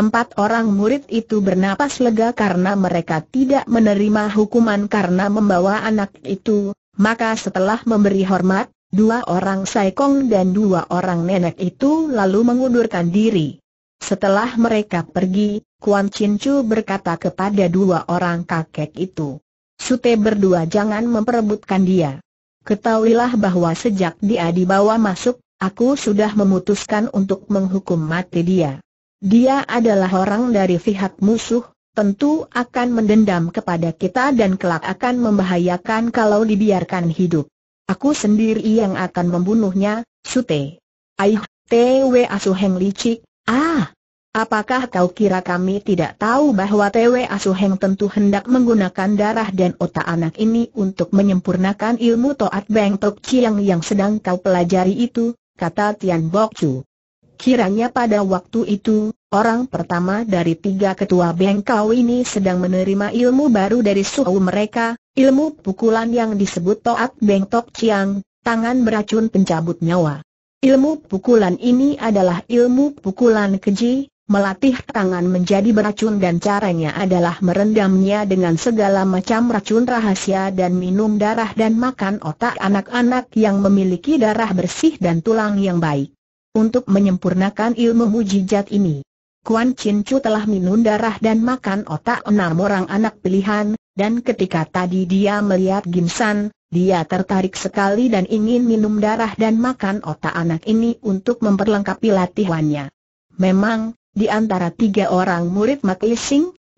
Empat orang murid itu bernapas lega karena mereka tidak menerima hukuman karena membawa anak itu, maka setelah memberi hormat, dua orang saikong dan dua orang nenek itu lalu mengundurkan diri. Setelah mereka pergi, Kuan Chin Chu berkata kepada dua orang kakek itu. Sute berdua jangan memperebutkan dia. Ketahuilah bahwa sejak dia dibawa masuk, aku sudah memutuskan untuk menghukum mati dia. Dia adalah orang dari pihak musuh, tentu akan mendendam kepada kita dan kelak akan membahayakan kalau dibiarkan hidup. Aku sendiri yang akan membunuhnya, Sute. Aih, Twe Asuheng Licik, ah! Apakah kau kira kami tidak tahu bahwa TW Asuheng tentu hendak menggunakan darah dan otak anak ini untuk menyempurnakan ilmu Toat Beng Tok Chiang yang sedang kau pelajari itu, kata Tian Bok Chu. Kiranya pada waktu itu, orang pertama dari tiga ketua bengkau ini sedang menerima ilmu baru dari suhu mereka, ilmu pukulan yang disebut Toat Beng Tok Chiang, tangan beracun pencabut nyawa. Ilmu pukulan ini adalah ilmu pukulan keji, melatih tangan menjadi beracun dan caranya adalah merendamnya dengan segala macam racun rahasia dan minum darah dan makan otak anak-anak yang memiliki darah bersih dan tulang yang baik. Untuk menyempurnakan ilmu mujizat ini, Kuan Chin Chu telah minum darah dan makan otak enam orang anak pilihan, dan ketika tadi dia melihat Gimsan, dia tertarik sekali dan ingin minum darah dan makan otak anak ini untuk memperlengkapi latihannya. Memang, di antara tiga orang murid Mak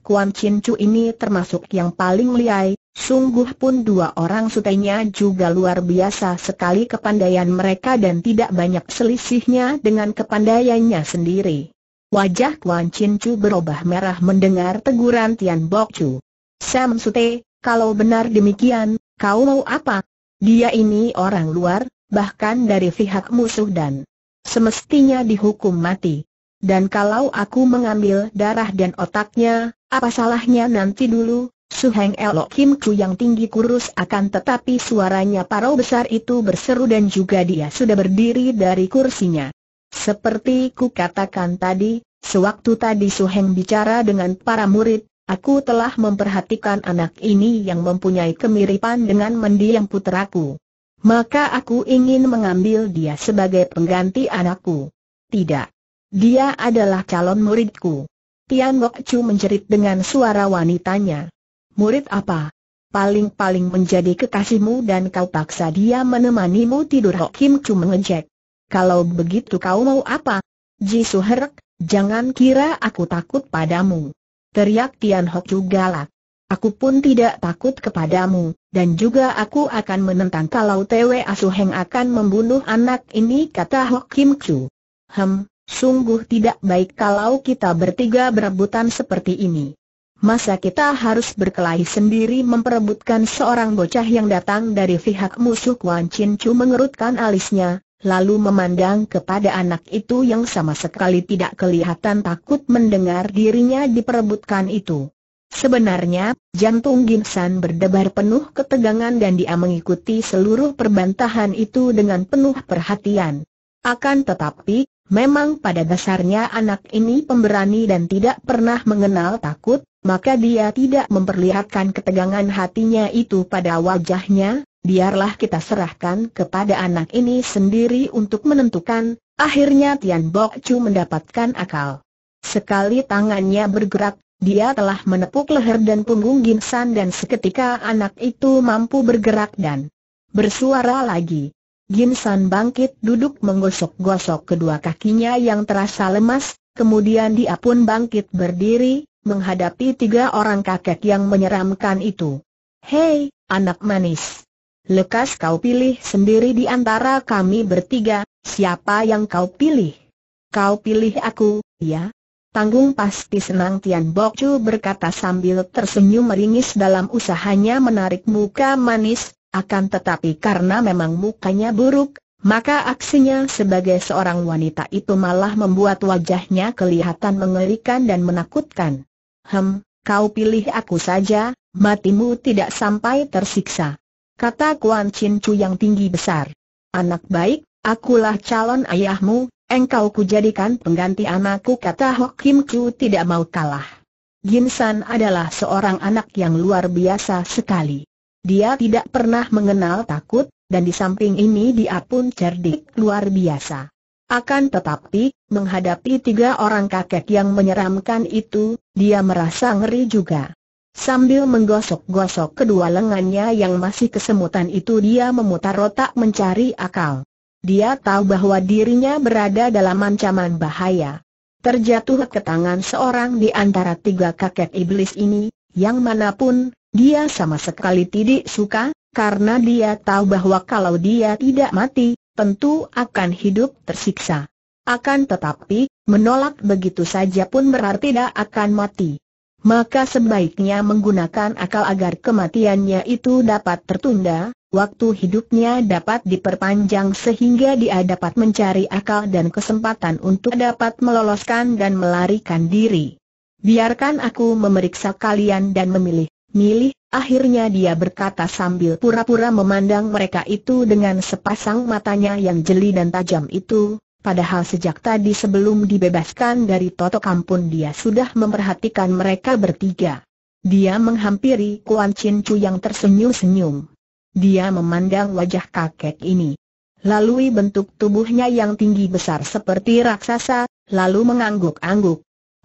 Kuan Chin Chu ini termasuk yang paling liai, sungguh pun dua orang sutenya juga luar biasa sekali kepandaian mereka dan tidak banyak selisihnya dengan kepandaiannya sendiri. Wajah Kuan Chin Chu berubah merah mendengar teguran Tian Bok Chu. Sam Sute, kalau benar demikian, kau mau apa? Dia ini orang luar, bahkan dari pihak musuh dan semestinya dihukum mati. Dan kalau aku mengambil darah dan otaknya, apa salahnya nanti dulu? Suheng Elok Kim Chu yang tinggi kurus akan tetapi suaranya parau besar itu berseru dan juga dia sudah berdiri dari kursinya. Seperti ku katakan tadi, sewaktu tadi Suheng bicara dengan para murid, aku telah memperhatikan anak ini yang mempunyai kemiripan dengan mendiang puteraku. Maka aku ingin mengambil dia sebagai pengganti anakku. Tidak. Dia adalah calon muridku. Tian Gok Chu menjerit dengan suara wanitanya. Murid apa? Paling-paling menjadi kekasihmu dan kau paksa dia menemanimu tidur Hok Kim Chu mengejek. Kalau begitu kau mau apa? Ji Herk, jangan kira aku takut padamu. Teriak Tian Hok Chu galak. Aku pun tidak takut kepadamu, dan juga aku akan menentang kalau Tewe Asuheng akan membunuh anak ini kata Hok Kim Chu. Hem, Sungguh tidak baik kalau kita bertiga berebutan seperti ini. Masa kita harus berkelahi sendiri memperebutkan seorang bocah yang datang dari pihak musuh Kuan Chin Chu mengerutkan alisnya, lalu memandang kepada anak itu yang sama sekali tidak kelihatan takut mendengar dirinya diperebutkan itu. Sebenarnya, jantung Ginsan berdebar penuh ketegangan dan dia mengikuti seluruh perbantahan itu dengan penuh perhatian. Akan tetapi, Memang pada dasarnya anak ini pemberani dan tidak pernah mengenal takut, maka dia tidak memperlihatkan ketegangan hatinya itu pada wajahnya, biarlah kita serahkan kepada anak ini sendiri untuk menentukan, akhirnya Tian Bok Chu mendapatkan akal. Sekali tangannya bergerak, dia telah menepuk leher dan punggung Ginsan dan seketika anak itu mampu bergerak dan bersuara lagi. Ginsan bangkit duduk menggosok-gosok kedua kakinya yang terasa lemas, kemudian dia pun bangkit berdiri, menghadapi tiga orang kakek yang menyeramkan itu. Hei, anak manis! Lekas kau pilih sendiri di antara kami bertiga, siapa yang kau pilih? Kau pilih aku, ya? Tanggung pasti senang Tian Bok berkata sambil tersenyum meringis dalam usahanya menarik muka manis, akan tetapi karena memang mukanya buruk, maka aksinya sebagai seorang wanita itu malah membuat wajahnya kelihatan mengerikan dan menakutkan. Hem, kau pilih aku saja, matimu tidak sampai tersiksa. Kata Kuan Chin Chu yang tinggi besar. Anak baik, akulah calon ayahmu, engkau kujadikan pengganti anakku kata Hok Kim Chu tidak mau kalah. Gin San adalah seorang anak yang luar biasa sekali. Dia tidak pernah mengenal takut, dan di samping ini dia pun cerdik luar biasa. Akan tetapi, menghadapi tiga orang kakek yang menyeramkan itu, dia merasa ngeri juga. Sambil menggosok-gosok kedua lengannya yang masih kesemutan itu dia memutar otak mencari akal. Dia tahu bahwa dirinya berada dalam ancaman bahaya. Terjatuh ke tangan seorang di antara tiga kakek iblis ini, yang manapun, dia sama sekali tidak suka, karena dia tahu bahwa kalau dia tidak mati, tentu akan hidup tersiksa. Akan tetapi, menolak begitu saja pun berarti tidak akan mati. Maka sebaiknya menggunakan akal agar kematiannya itu dapat tertunda, waktu hidupnya dapat diperpanjang sehingga dia dapat mencari akal dan kesempatan untuk dapat meloloskan dan melarikan diri. Biarkan aku memeriksa kalian dan memilih milih, akhirnya dia berkata sambil pura-pura memandang mereka itu dengan sepasang matanya yang jeli dan tajam itu, padahal sejak tadi sebelum dibebaskan dari Toto Kampun dia sudah memperhatikan mereka bertiga. Dia menghampiri Kuan Chin Chu yang tersenyum-senyum. Dia memandang wajah kakek ini. Lalui bentuk tubuhnya yang tinggi besar seperti raksasa, lalu mengangguk-angguk.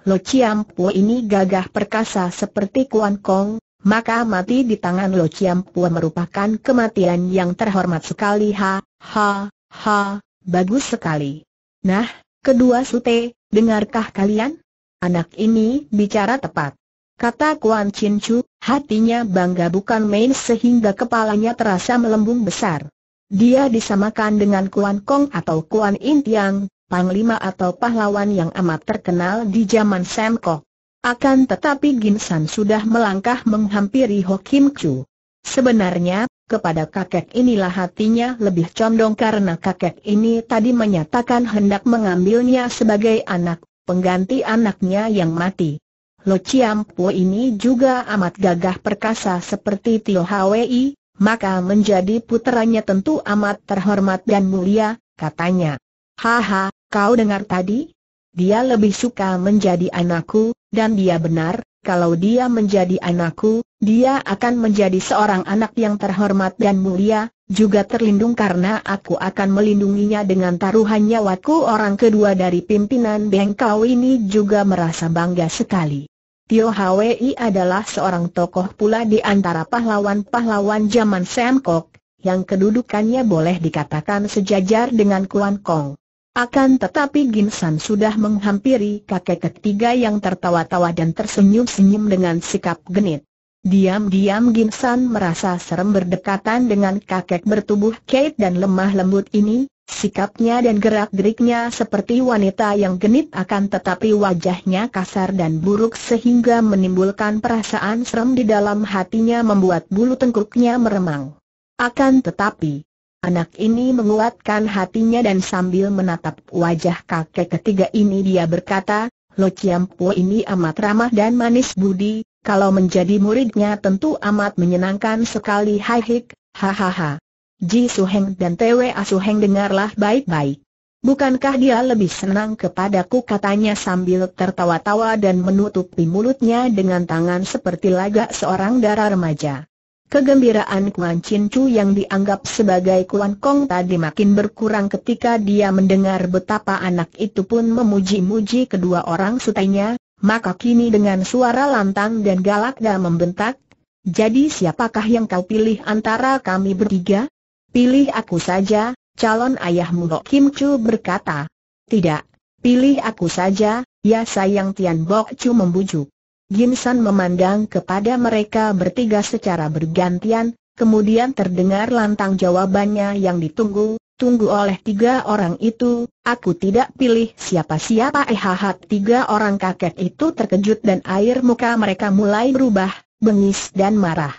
Lo Chiam Pu ini gagah perkasa seperti Kuan Kong, maka mati di tangan Lo Chiam Pua merupakan kematian yang terhormat sekali ha, ha, ha, bagus sekali. Nah, kedua sute, dengarkah kalian? Anak ini bicara tepat. Kata Kuan Chin Chu, hatinya bangga bukan main sehingga kepalanya terasa melembung besar. Dia disamakan dengan Kuan Kong atau Kuan Intiang, panglima atau pahlawan yang amat terkenal di zaman Kok. Akan tetapi Ginsan sudah melangkah menghampiri Kim Chu. Sebenarnya, kepada kakek inilah hatinya lebih condong karena kakek ini tadi menyatakan hendak mengambilnya sebagai anak, pengganti anaknya yang mati. Lo Chiam Po ini juga amat gagah perkasa seperti Tio Hwi, maka menjadi puteranya tentu amat terhormat dan mulia, katanya. Haha, kau dengar tadi? Dia lebih suka menjadi anakku, dan dia benar, kalau dia menjadi anakku, dia akan menjadi seorang anak yang terhormat dan mulia, juga terlindung karena aku akan melindunginya dengan taruhan nyawaku. Orang kedua dari pimpinan Bengkau ini juga merasa bangga sekali. Tio Hwi adalah seorang tokoh pula di antara pahlawan-pahlawan zaman Kok, yang kedudukannya boleh dikatakan sejajar dengan Kuan Kong. Akan tetapi Ginsan sudah menghampiri kakek ketiga yang tertawa-tawa dan tersenyum-senyum dengan sikap genit. Diam-diam Ginsan merasa serem berdekatan dengan kakek bertubuh keit dan lemah lembut ini, sikapnya dan gerak-geriknya seperti wanita yang genit akan tetapi wajahnya kasar dan buruk sehingga menimbulkan perasaan serem di dalam hatinya membuat bulu tengkuknya meremang. Akan tetapi, Anak ini menguatkan hatinya dan sambil menatap wajah kakek ketiga ini dia berkata, Lo Po ini amat ramah dan manis budi, kalau menjadi muridnya tentu amat menyenangkan sekali Hai Hik, hahaha. Ji Su Heng dan Su Heng dengarlah baik-baik. Bukankah dia lebih senang kepadaku katanya sambil tertawa-tawa dan menutupi mulutnya dengan tangan seperti lagak seorang darah remaja. Kegembiraan Kuan Chin Chu yang dianggap sebagai Kuan Kong tadi makin berkurang ketika dia mendengar betapa anak itu pun memuji-muji kedua orang sutainya, maka kini dengan suara lantang dan galak dia membentak, Jadi siapakah yang kau pilih antara kami bertiga? Pilih aku saja, calon ayahmu Bok Kim Chu berkata. Tidak, pilih aku saja, ya sayang Tian Bok Chu membujuk. Ginsan memandang kepada mereka bertiga secara bergantian, kemudian terdengar lantang jawabannya yang ditunggu, tunggu oleh tiga orang itu, aku tidak pilih siapa-siapa eh hahat tiga orang kakek itu terkejut dan air muka mereka mulai berubah, bengis dan marah.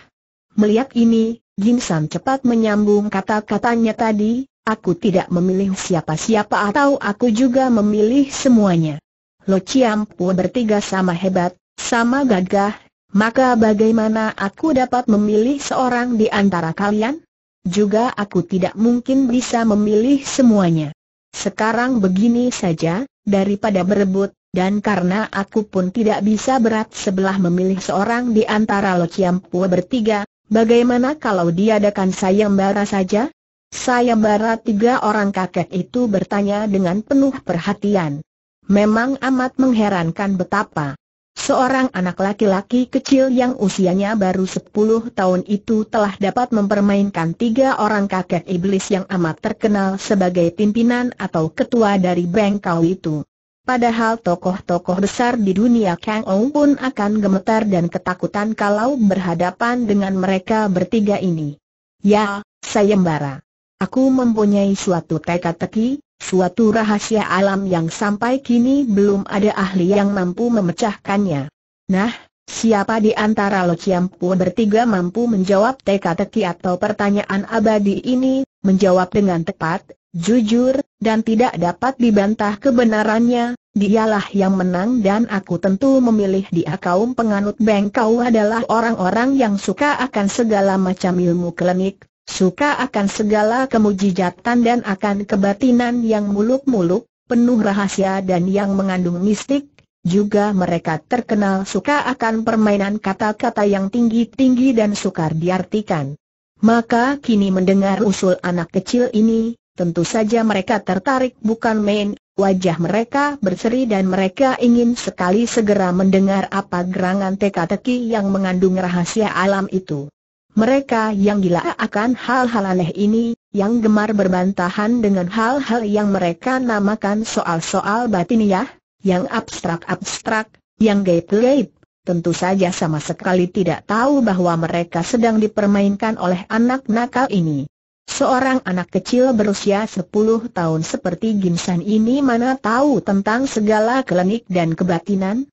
Melihat ini, Ginsan cepat menyambung kata-katanya tadi, aku tidak memilih siapa-siapa atau aku juga memilih semuanya. Lo Chiam Pu bertiga sama hebat, sama gagah, maka bagaimana aku dapat memilih seorang di antara kalian? Juga aku tidak mungkin bisa memilih semuanya. Sekarang begini saja, daripada berebut, dan karena aku pun tidak bisa berat sebelah memilih seorang di antara Lo bertiga, bagaimana kalau diadakan sayembara saja? Sayembara tiga orang kakek itu bertanya dengan penuh perhatian. Memang amat mengherankan betapa Seorang anak laki-laki kecil yang usianya baru 10 tahun itu telah dapat mempermainkan tiga orang kakek iblis yang amat terkenal sebagai pimpinan atau ketua dari Bengkau itu. Padahal tokoh-tokoh besar di dunia Kang Ong pun akan gemetar dan ketakutan kalau berhadapan dengan mereka bertiga ini. Ya, sayembara. Aku mempunyai suatu teka-teki, Suatu rahasia alam yang sampai kini belum ada ahli yang mampu memecahkannya. Nah, siapa di antara Lo Chiampu bertiga mampu menjawab teka-teki atau pertanyaan abadi ini, menjawab dengan tepat, jujur, dan tidak dapat dibantah kebenarannya, dialah yang menang dan aku tentu memilih dia kaum penganut Bengkau adalah orang-orang yang suka akan segala macam ilmu klinik, suka akan segala kemujijatan dan akan kebatinan yang muluk-muluk, penuh rahasia dan yang mengandung mistik, juga mereka terkenal suka akan permainan kata-kata yang tinggi-tinggi dan sukar diartikan. Maka kini mendengar usul anak kecil ini, tentu saja mereka tertarik bukan main, wajah mereka berseri dan mereka ingin sekali segera mendengar apa gerangan teka-teki yang mengandung rahasia alam itu. Mereka yang gila akan hal-hal aneh ini, yang gemar berbantahan dengan hal-hal yang mereka namakan soal-soal batiniah, yang abstrak-abstrak, yang gaib-gaib, tentu saja sama sekali tidak tahu bahwa mereka sedang dipermainkan oleh anak nakal ini. Seorang anak kecil berusia 10 tahun seperti Gimsan ini mana tahu tentang segala kelenik dan kebatinan,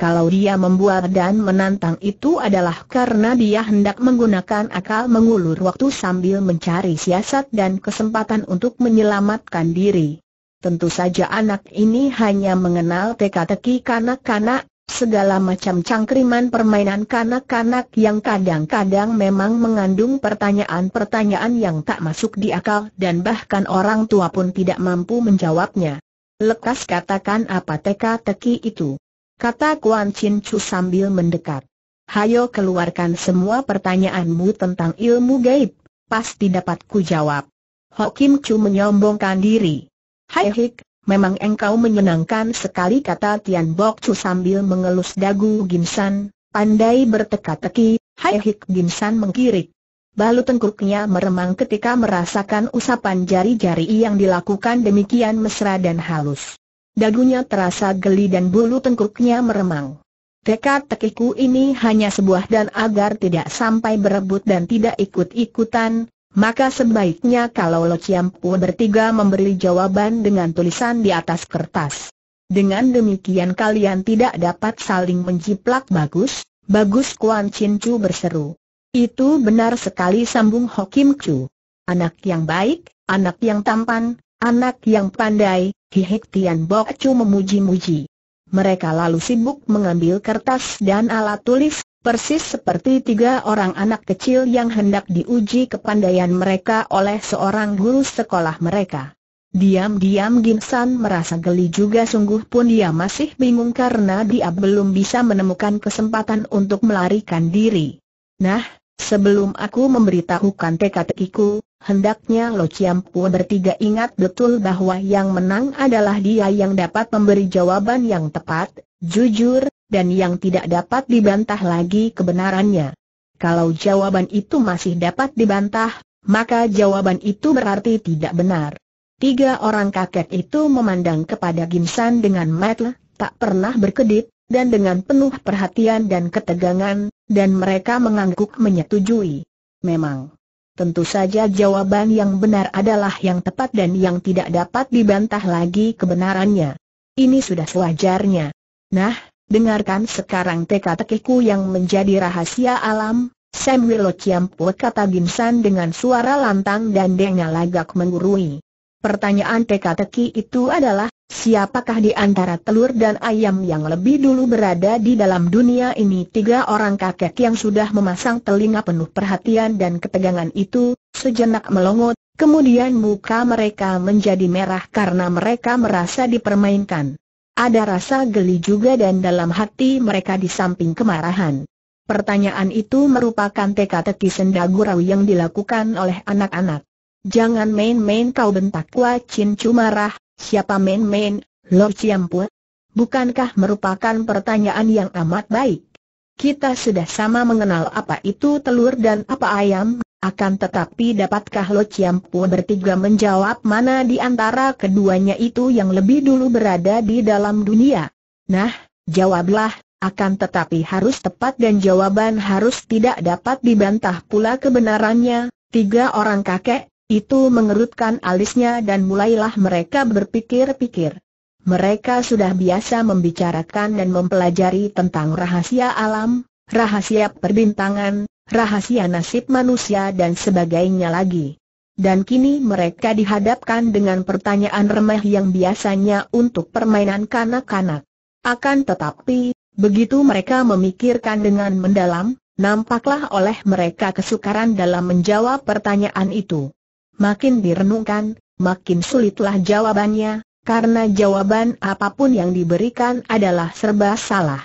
kalau dia membuat dan menantang itu adalah karena dia hendak menggunakan akal mengulur waktu sambil mencari siasat dan kesempatan untuk menyelamatkan diri. Tentu saja anak ini hanya mengenal teka-teki kanak-kanak, segala macam cangkriman permainan kanak-kanak yang kadang-kadang memang mengandung pertanyaan-pertanyaan yang tak masuk di akal dan bahkan orang tua pun tidak mampu menjawabnya. Lekas katakan apa teka-teki itu kata Kuan Chin Chu sambil mendekat. Hayo keluarkan semua pertanyaanmu tentang ilmu gaib, pasti dapat ku jawab. Hokim Chu menyombongkan diri. Hai Hik, memang engkau menyenangkan sekali kata Tian Bok Chu sambil mengelus dagu Gimsan, pandai berteka-teki, Hai Hik Gimsan mengkirik. Balu tengkuknya meremang ketika merasakan usapan jari-jari yang dilakukan demikian mesra dan halus dagunya terasa geli dan bulu tengkuknya meremang. Tekad tekiku ini hanya sebuah dan agar tidak sampai berebut dan tidak ikut-ikutan, maka sebaiknya kalau Lo Chiampu bertiga memberi jawaban dengan tulisan di atas kertas. Dengan demikian kalian tidak dapat saling menjiplak bagus, bagus Kuan Chin Chu berseru. Itu benar sekali sambung Hokim Chu. Anak yang baik, anak yang tampan, Anak yang pandai, Hihik Tian Bok Chu memuji-muji. Mereka lalu sibuk mengambil kertas dan alat tulis, persis seperti tiga orang anak kecil yang hendak diuji kepandaian mereka oleh seorang guru sekolah mereka. Diam-diam Gimsan merasa geli juga sungguh pun dia masih bingung karena dia belum bisa menemukan kesempatan untuk melarikan diri. Nah, sebelum aku memberitahukan teka-tekiku, Hendaknya Lo Chiam Pua bertiga ingat betul bahwa yang menang adalah dia yang dapat memberi jawaban yang tepat, jujur, dan yang tidak dapat dibantah lagi kebenarannya. Kalau jawaban itu masih dapat dibantah, maka jawaban itu berarti tidak benar. Tiga orang kakek itu memandang kepada Gimsan dengan mata tak pernah berkedip, dan dengan penuh perhatian dan ketegangan, dan mereka mengangguk menyetujui. Memang. Tentu saja jawaban yang benar adalah yang tepat dan yang tidak dapat dibantah lagi kebenarannya. Ini sudah sewajarnya. Nah, dengarkan sekarang teka-tekiku yang menjadi rahasia alam, Samuel Chiampu kata Ginsan dengan suara lantang dan dengan lagak menggurui. Pertanyaan teka-teki itu adalah, Siapakah di antara telur dan ayam yang lebih dulu berada di dalam dunia ini? Tiga orang kakek yang sudah memasang telinga penuh perhatian dan ketegangan itu, sejenak melongot, kemudian muka mereka menjadi merah karena mereka merasa dipermainkan. Ada rasa geli juga dan dalam hati mereka di samping kemarahan. Pertanyaan itu merupakan teka-teki sendagurau yang dilakukan oleh anak-anak. Jangan main-main kau bentak Kua Chin marah, Siapa main-main, Lord Ciampua? Bukankah merupakan pertanyaan yang amat baik? Kita sudah sama mengenal apa itu telur dan apa ayam, akan tetapi dapatkah Lo Ciampu bertiga menjawab mana di antara keduanya itu yang lebih dulu berada di dalam dunia? Nah, jawablah, akan tetapi harus tepat dan jawaban harus tidak dapat dibantah pula kebenarannya, tiga orang kakek, itu mengerutkan alisnya dan mulailah mereka berpikir-pikir. Mereka sudah biasa membicarakan dan mempelajari tentang rahasia alam, rahasia perbintangan, rahasia nasib manusia dan sebagainya lagi. Dan kini mereka dihadapkan dengan pertanyaan remeh yang biasanya untuk permainan kanak-kanak. Akan tetapi, begitu mereka memikirkan dengan mendalam, nampaklah oleh mereka kesukaran dalam menjawab pertanyaan itu. Makin direnungkan, makin sulitlah jawabannya, karena jawaban apapun yang diberikan adalah serba salah.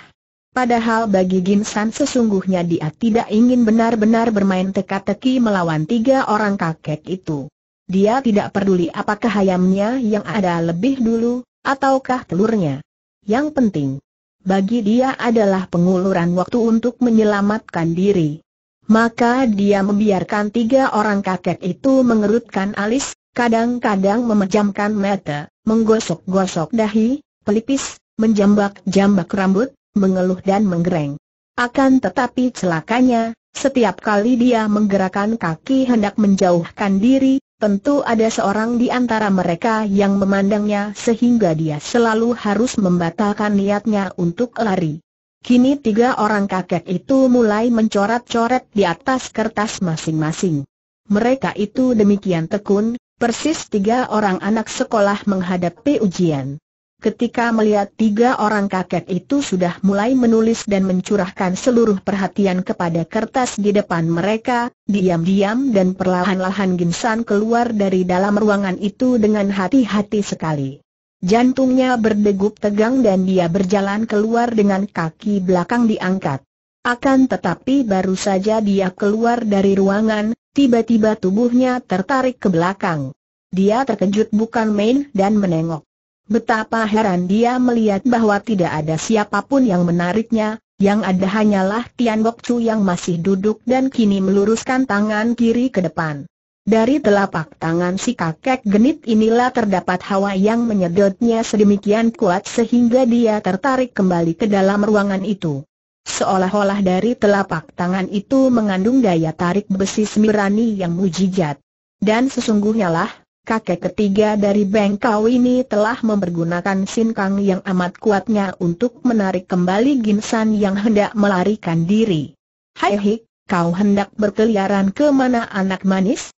Padahal bagi Ginsan sesungguhnya dia tidak ingin benar-benar bermain teka-teki melawan tiga orang kakek itu. Dia tidak peduli apakah ayamnya yang ada lebih dulu, ataukah telurnya. Yang penting, bagi dia adalah penguluran waktu untuk menyelamatkan diri. Maka dia membiarkan tiga orang kakek itu mengerutkan alis, kadang-kadang memejamkan mata, menggosok-gosok dahi, pelipis, menjambak-jambak rambut, mengeluh dan menggereng. Akan tetapi celakanya, setiap kali dia menggerakkan kaki hendak menjauhkan diri, tentu ada seorang di antara mereka yang memandangnya sehingga dia selalu harus membatalkan niatnya untuk lari. Kini tiga orang kakek itu mulai mencoret-coret di atas kertas masing-masing. Mereka itu demikian tekun, persis tiga orang anak sekolah menghadapi ujian. Ketika melihat tiga orang kakek itu sudah mulai menulis dan mencurahkan seluruh perhatian kepada kertas di depan mereka, diam-diam dan perlahan-lahan Ginsan keluar dari dalam ruangan itu dengan hati-hati sekali. Jantungnya berdegup tegang dan dia berjalan keluar dengan kaki belakang diangkat. Akan tetapi baru saja dia keluar dari ruangan, tiba-tiba tubuhnya tertarik ke belakang. Dia terkejut bukan main dan menengok. Betapa heran dia melihat bahwa tidak ada siapapun yang menariknya, yang ada hanyalah Tian Bok Chu yang masih duduk dan kini meluruskan tangan kiri ke depan. Dari telapak tangan si kakek genit inilah terdapat hawa yang menyedotnya sedemikian kuat sehingga dia tertarik kembali ke dalam ruangan itu. Seolah-olah dari telapak tangan itu mengandung daya tarik besi semirani yang mujijat. Dan sesungguhnya lah, kakek ketiga dari Bengkau ini telah mempergunakan sinkang yang amat kuatnya untuk menarik kembali ginsan yang hendak melarikan diri. Hai hik, kau hendak berkeliaran kemana anak manis?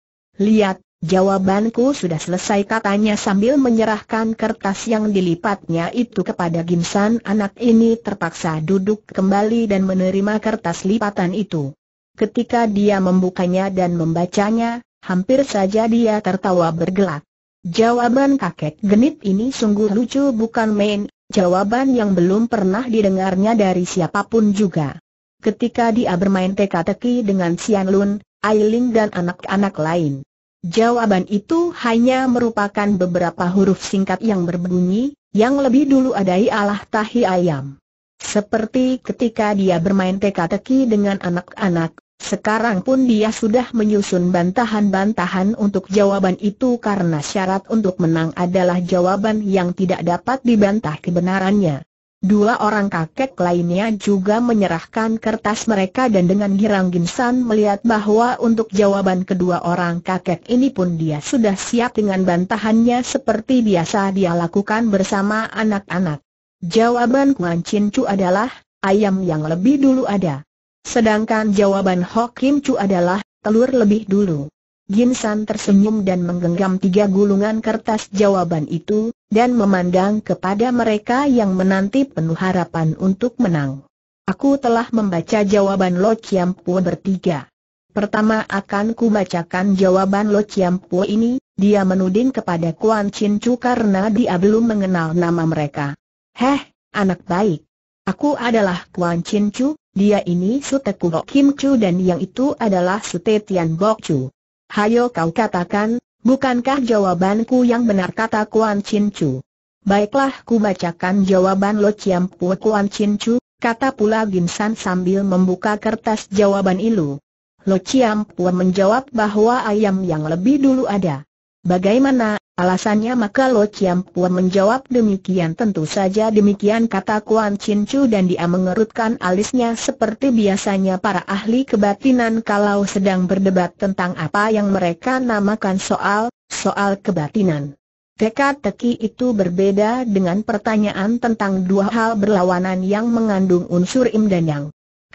Lihat, jawabanku sudah selesai katanya sambil menyerahkan kertas yang dilipatnya itu kepada Gimsan anak ini terpaksa duduk kembali dan menerima kertas lipatan itu. Ketika dia membukanya dan membacanya, hampir saja dia tertawa bergelak. Jawaban kakek genit ini sungguh lucu bukan main, jawaban yang belum pernah didengarnya dari siapapun juga. Ketika dia bermain teka-teki dengan Sian Lun, Ailing dan anak-anak lain. Jawaban itu hanya merupakan beberapa huruf singkat yang berbunyi, yang lebih dulu adai Allah tahi ayam. Seperti ketika dia bermain teka-teki dengan anak-anak, sekarang pun dia sudah menyusun bantahan-bantahan untuk jawaban itu karena syarat untuk menang adalah jawaban yang tidak dapat dibantah kebenarannya. Dua orang kakek lainnya juga menyerahkan kertas mereka dan dengan girang Ginsan melihat bahwa untuk jawaban kedua orang kakek ini pun dia sudah siap dengan bantahannya seperti biasa dia lakukan bersama anak-anak. Jawaban Kuan Chin Chu adalah, ayam yang lebih dulu ada. Sedangkan jawaban Ho Kim Chu adalah, telur lebih dulu. Ginsan tersenyum dan menggenggam tiga gulungan kertas jawaban itu, dan memandang kepada mereka yang menanti penuh harapan untuk menang. Aku telah membaca jawaban Lo Chiampu bertiga. Pertama akan ku bacakan jawaban Lo Chiampu ini, dia menuding kepada Kuan Chin Chu karena dia belum mengenal nama mereka. Heh, anak baik. Aku adalah Kuan Chin Chu, dia ini Sute Kuo Kim Chu dan yang itu adalah Sute Tian Bok Chu. Hayo kau katakan, Bukankah jawabanku yang benar kata Kuan Chin Chu? Baiklah ku bacakan jawaban Lo Chiam Pu Kuan Chin Chu, kata pula Ginsan sambil membuka kertas jawaban Ilu. Lo Chiam Pu menjawab bahwa ayam yang lebih dulu ada. Bagaimana, Alasannya maka Lo Chiam Pua menjawab demikian tentu saja demikian kata Kuan Chin Chu dan dia mengerutkan alisnya seperti biasanya para ahli kebatinan kalau sedang berdebat tentang apa yang mereka namakan soal, soal kebatinan. Teka-teki itu berbeda dengan pertanyaan tentang dua hal berlawanan yang mengandung unsur im dan yang.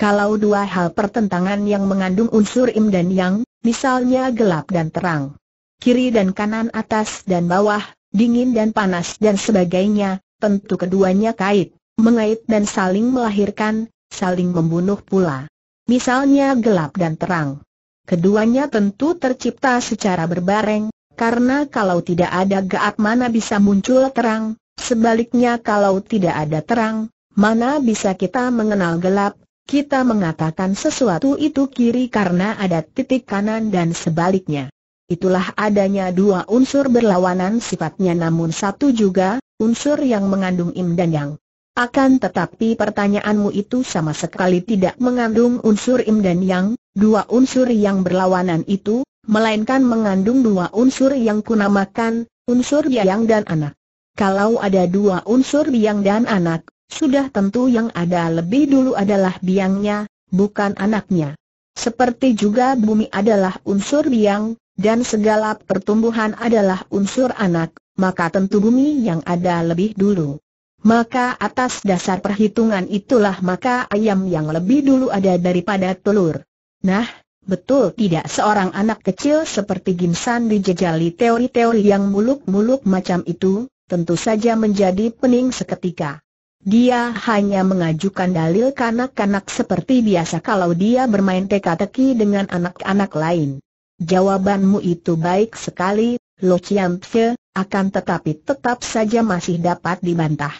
Kalau dua hal pertentangan yang mengandung unsur im dan yang, misalnya gelap dan terang kiri dan kanan atas dan bawah, dingin dan panas dan sebagainya, tentu keduanya kait, mengait dan saling melahirkan, saling membunuh pula. Misalnya gelap dan terang. Keduanya tentu tercipta secara berbareng, karena kalau tidak ada gaap mana bisa muncul terang, sebaliknya kalau tidak ada terang, mana bisa kita mengenal gelap, kita mengatakan sesuatu itu kiri karena ada titik kanan dan sebaliknya. Itulah adanya dua unsur berlawanan sifatnya namun satu juga, unsur yang mengandung im dan yang. Akan tetapi pertanyaanmu itu sama sekali tidak mengandung unsur im dan yang, dua unsur yang berlawanan itu, melainkan mengandung dua unsur yang kunamakan, unsur biang dan anak. Kalau ada dua unsur biang dan anak, sudah tentu yang ada lebih dulu adalah biangnya, bukan anaknya. Seperti juga bumi adalah unsur biang, dan segala pertumbuhan adalah unsur anak, maka tentu bumi yang ada lebih dulu. Maka atas dasar perhitungan itulah maka ayam yang lebih dulu ada daripada telur. Nah, betul tidak seorang anak kecil seperti Gimsan dijejali teori-teori yang muluk-muluk macam itu, tentu saja menjadi pening seketika. Dia hanya mengajukan dalil kanak-kanak seperti biasa kalau dia bermain teka-teki dengan anak-anak lain. Jawabanmu itu baik sekali, Lo Chiam Tse, akan tetapi tetap saja masih dapat dibantah.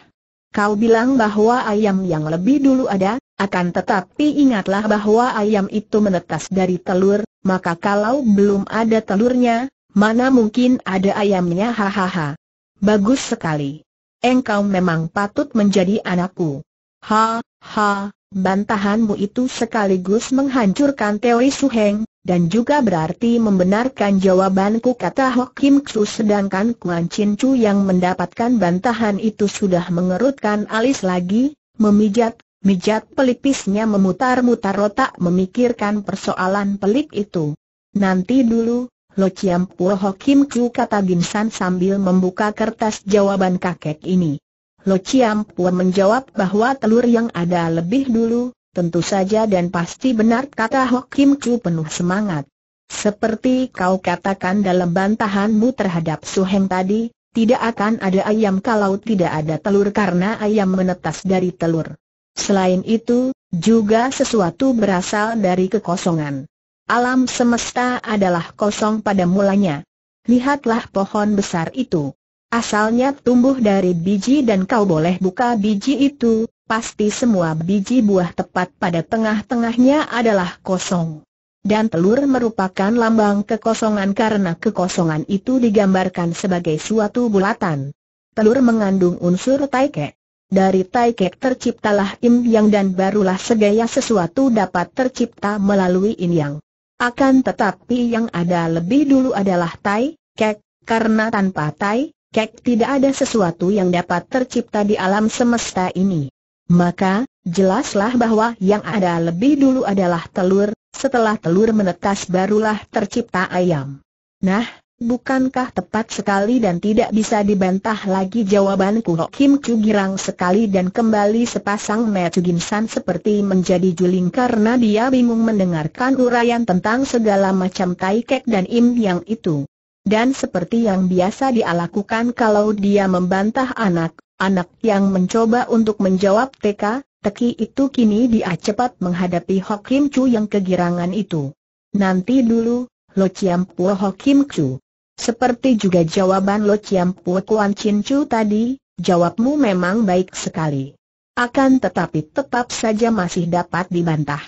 Kau bilang bahwa ayam yang lebih dulu ada, akan tetapi ingatlah bahwa ayam itu menetas dari telur, maka kalau belum ada telurnya, mana mungkin ada ayamnya hahaha. Bagus sekali. Engkau memang patut menjadi anakku. Ha, ha, bantahanmu itu sekaligus menghancurkan teori Suheng, dan juga berarti membenarkan jawabanku kata Hok Kim Chu sedangkan Kuan Chin Chu yang mendapatkan bantahan itu sudah mengerutkan alis lagi, memijat, mijat pelipisnya memutar-mutar otak memikirkan persoalan pelik itu. Nanti dulu, Lo Chiam Puo Hok Kim Chu kata Gimsan sambil membuka kertas jawaban kakek ini. Lo Chiam Puo menjawab bahwa telur yang ada lebih dulu, Tentu saja dan pasti benar kata Hok Kim Chu penuh semangat. Seperti kau katakan dalam bantahanmu terhadap Su Heng tadi, tidak akan ada ayam kalau tidak ada telur karena ayam menetas dari telur. Selain itu, juga sesuatu berasal dari kekosongan. Alam semesta adalah kosong pada mulanya. Lihatlah pohon besar itu. Asalnya tumbuh dari biji dan kau boleh buka biji itu, pasti semua biji buah tepat pada tengah-tengahnya adalah kosong. Dan telur merupakan lambang kekosongan karena kekosongan itu digambarkan sebagai suatu bulatan. Telur mengandung unsur taikek. Dari taikek terciptalah im yang dan barulah segaya sesuatu dapat tercipta melalui in yang. Akan tetapi yang ada lebih dulu adalah tai, kek, karena tanpa tai, kek tidak ada sesuatu yang dapat tercipta di alam semesta ini. Maka, jelaslah bahwa yang ada lebih dulu adalah telur, setelah telur menetas barulah tercipta ayam. Nah, bukankah tepat sekali dan tidak bisa dibantah lagi jawaban Kim Chu girang sekali dan kembali sepasang Metu San seperti menjadi juling karena dia bingung mendengarkan urayan tentang segala macam tai dan im yang itu. Dan seperti yang biasa dia lakukan kalau dia membantah anak, Anak yang mencoba untuk menjawab TK, teki itu kini dia cepat menghadapi Hokim Chu yang kegirangan itu. Nanti dulu, Lo Chiam Puo Hokim Chu. Seperti juga jawaban Lo Chiam Puo Kuan Chin Chu tadi, jawabmu memang baik sekali. Akan tetapi tetap saja masih dapat dibantah.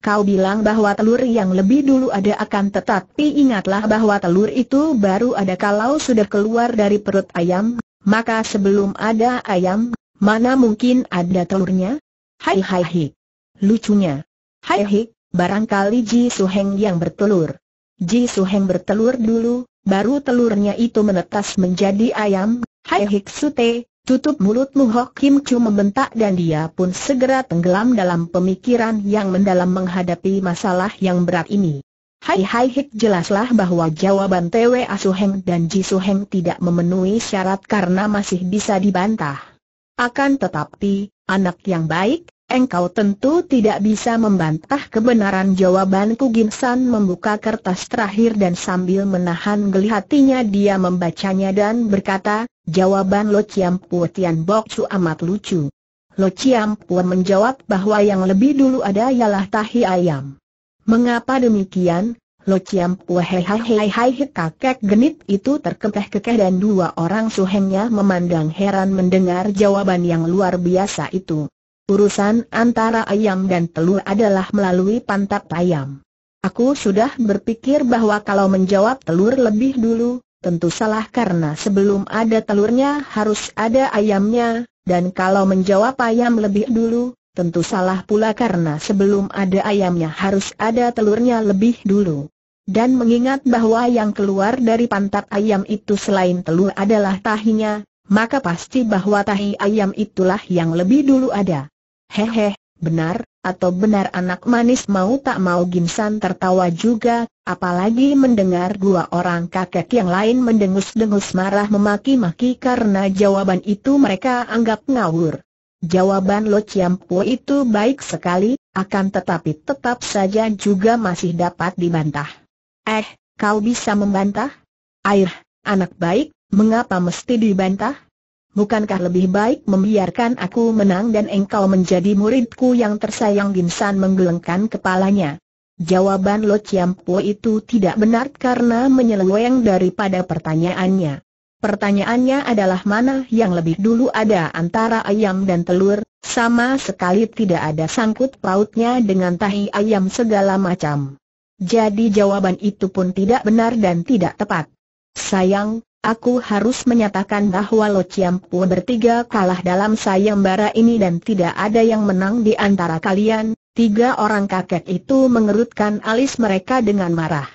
Kau bilang bahwa telur yang lebih dulu ada akan tetapi ingatlah bahwa telur itu baru ada kalau sudah keluar dari perut ayam maka sebelum ada ayam, mana mungkin ada telurnya? Hai hai hi. Lucunya. Hai hi, barangkali Ji Suheng yang bertelur. Ji Suheng bertelur dulu, baru telurnya itu menetas menjadi ayam. Hai Hik Sute, tutup mulutmu Hok Kim Chu membentak dan dia pun segera tenggelam dalam pemikiran yang mendalam menghadapi masalah yang berat ini. Hai Hai Hik jelaslah bahwa jawaban TW Asuheng dan Ji Suheng tidak memenuhi syarat karena masih bisa dibantah. Akan tetapi, anak yang baik, engkau tentu tidak bisa membantah kebenaran jawaban Kugim San membuka kertas terakhir dan sambil menahan geli hatinya dia membacanya dan berkata, jawaban Lo Chiam Pu Tian Bok Su amat lucu. Lo Chiam Pu menjawab bahwa yang lebih dulu ada ialah tahi ayam. Mengapa demikian? Lo Chiam Weheheheheheh kakek genit itu terkekeh-kekeh dan dua orang suhengnya memandang heran mendengar jawaban yang luar biasa itu. Urusan antara ayam dan telur adalah melalui pantat ayam. Aku sudah berpikir bahwa kalau menjawab telur lebih dulu, tentu salah karena sebelum ada telurnya harus ada ayamnya, dan kalau menjawab ayam lebih dulu, Tentu salah pula karena sebelum ada ayamnya harus ada telurnya lebih dulu. Dan mengingat bahwa yang keluar dari pantat ayam itu selain telur adalah tahinya, maka pasti bahwa tahi ayam itulah yang lebih dulu ada. Hehe, benar, atau benar anak manis mau tak mau Gimsan tertawa juga, apalagi mendengar dua orang kakek yang lain mendengus-dengus marah memaki-maki karena jawaban itu mereka anggap ngawur. Jawaban Lo Chiampo itu baik sekali, akan tetapi tetap saja juga masih dapat dibantah. Eh, kau bisa membantah? Air, anak baik, mengapa mesti dibantah? Bukankah lebih baik membiarkan aku menang dan engkau menjadi muridku yang tersayang Ginsan menggelengkan kepalanya? Jawaban Lo Chiampo itu tidak benar karena menyeleweng daripada pertanyaannya. Pertanyaannya adalah mana yang lebih dulu ada antara ayam dan telur, sama sekali tidak ada sangkut pautnya dengan tahi ayam segala macam. Jadi jawaban itu pun tidak benar dan tidak tepat. Sayang, aku harus menyatakan bahwa Lo Chiampu bertiga kalah dalam sayembara ini dan tidak ada yang menang di antara kalian, tiga orang kakek itu mengerutkan alis mereka dengan marah.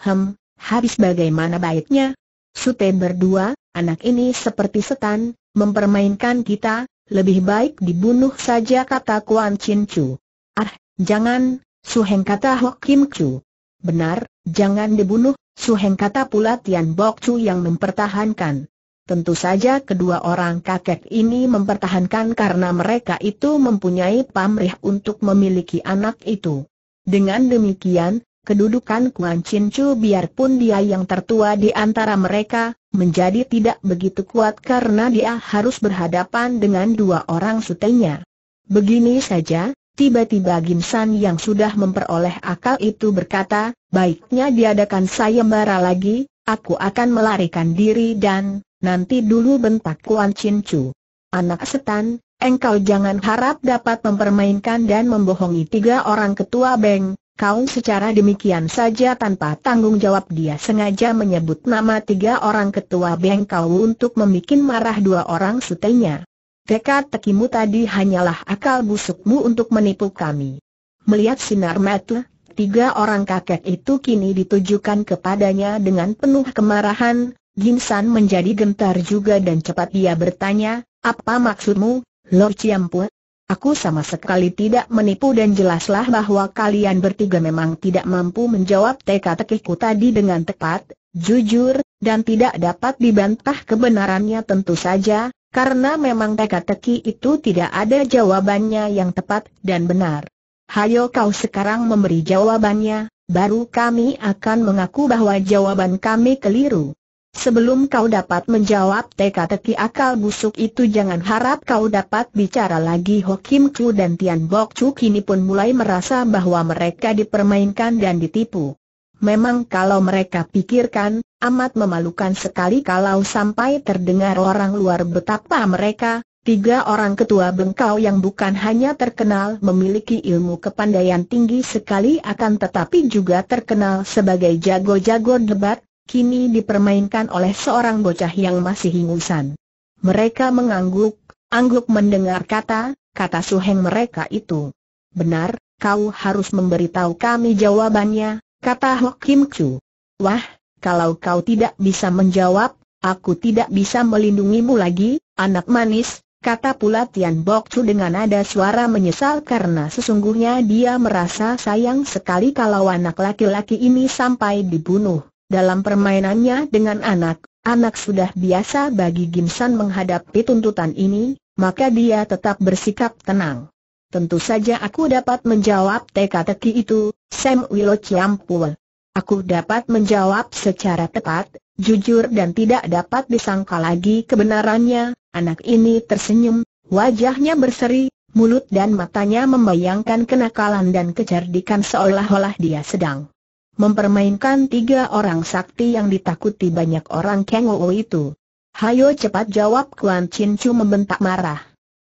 Hem, habis bagaimana baiknya, Sute berdua, anak ini seperti setan, mempermainkan kita, lebih baik dibunuh saja kata Kuan Chin Chu. Ah, jangan, Suheng kata Hok Kim Chu. Benar, jangan dibunuh, Su Heng kata pula Tian Bok Chu yang mempertahankan. Tentu saja kedua orang kakek ini mempertahankan karena mereka itu mempunyai pamrih untuk memiliki anak itu. Dengan demikian, Kedudukan Kuan Chin Chu biarpun dia yang tertua di antara mereka, menjadi tidak begitu kuat karena dia harus berhadapan dengan dua orang sutenya. Begini saja, tiba-tiba Gimsan yang sudah memperoleh akal itu berkata, baiknya diadakan sayembara lagi, aku akan melarikan diri dan, nanti dulu bentak Kuan Chin Chu. Anak setan, engkau jangan harap dapat mempermainkan dan membohongi tiga orang ketua Beng, Kau secara demikian saja tanpa tanggung jawab dia sengaja menyebut nama tiga orang ketua Beng Kau untuk membuat marah dua orang sutenya. Teka tekimu tadi hanyalah akal busukmu untuk menipu kami. Melihat sinar mata, tiga orang kakek itu kini ditujukan kepadanya dengan penuh kemarahan, Ginsan menjadi gentar juga dan cepat dia bertanya, apa maksudmu, Lord Ciampu? Aku sama sekali tidak menipu dan jelaslah bahwa kalian bertiga memang tidak mampu menjawab teka-tekiku tadi dengan tepat, jujur, dan tidak dapat dibantah kebenarannya tentu saja, karena memang teka-teki itu tidak ada jawabannya yang tepat dan benar. Hayo kau sekarang memberi jawabannya, baru kami akan mengaku bahwa jawaban kami keliru. Sebelum kau dapat menjawab teka-teki akal busuk itu jangan harap kau dapat bicara lagi Hokim Chu dan Tian Bok Chu kini pun mulai merasa bahwa mereka dipermainkan dan ditipu. Memang kalau mereka pikirkan, amat memalukan sekali kalau sampai terdengar orang luar betapa mereka, Tiga orang ketua bengkau yang bukan hanya terkenal memiliki ilmu kepandaian tinggi sekali akan tetapi juga terkenal sebagai jago-jago debat, kini dipermainkan oleh seorang bocah yang masih ingusan. Mereka mengangguk, angguk mendengar kata, kata suheng mereka itu. Benar, kau harus memberitahu kami jawabannya, kata Hok Kim Chu. Wah, kalau kau tidak bisa menjawab, aku tidak bisa melindungimu lagi, anak manis, kata pula Tian Bok Chu dengan nada suara menyesal karena sesungguhnya dia merasa sayang sekali kalau anak laki-laki ini sampai dibunuh. Dalam permainannya dengan anak, anak sudah biasa bagi Gimsan menghadapi tuntutan ini, maka dia tetap bersikap tenang. Tentu saja aku dapat menjawab teka-teki itu, Sam Wilo Ciampul. Aku dapat menjawab secara tepat, jujur dan tidak dapat disangka lagi kebenarannya, anak ini tersenyum, wajahnya berseri, mulut dan matanya membayangkan kenakalan dan kecerdikan seolah-olah dia sedang Mempermainkan tiga orang sakti yang ditakuti banyak orang Kengou itu. Hayo cepat jawab Kuan Chin Chu membentak marah.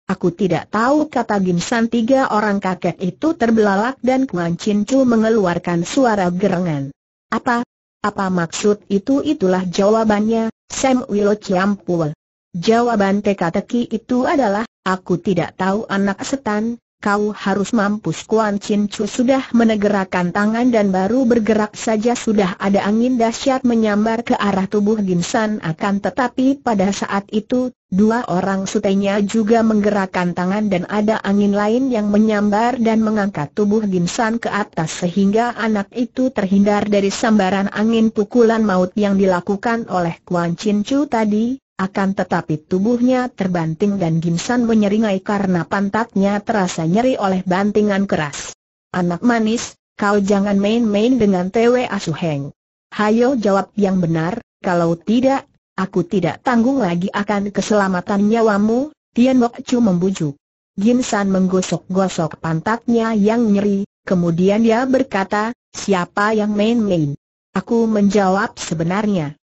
Aku tidak tahu kata Ginsan tiga orang kakek itu terbelalak dan Kuan Chin Chu mengeluarkan suara gerengan. Apa? Apa maksud itu itulah jawabannya, Sam Wilo Chiampul. Jawaban teka-teki itu adalah, aku tidak tahu anak setan, kau harus mampus Kuan Chin Chu sudah menegerakan tangan dan baru bergerak saja sudah ada angin dahsyat menyambar ke arah tubuh Ginsan akan tetapi pada saat itu, dua orang sutenya juga menggerakkan tangan dan ada angin lain yang menyambar dan mengangkat tubuh Ginsan ke atas sehingga anak itu terhindar dari sambaran angin pukulan maut yang dilakukan oleh Kuan Chin Chu tadi, akan tetapi tubuhnya terbanting dan Gimsan menyeringai karena pantatnya terasa nyeri oleh bantingan keras. Anak manis, kau jangan main-main dengan TW Asuheng. Hayo jawab yang benar, kalau tidak, aku tidak tanggung lagi akan keselamatan nyawamu, Tian Bok Chu membujuk. Gimsan menggosok-gosok pantatnya yang nyeri, kemudian dia berkata, siapa yang main-main? Aku menjawab sebenarnya.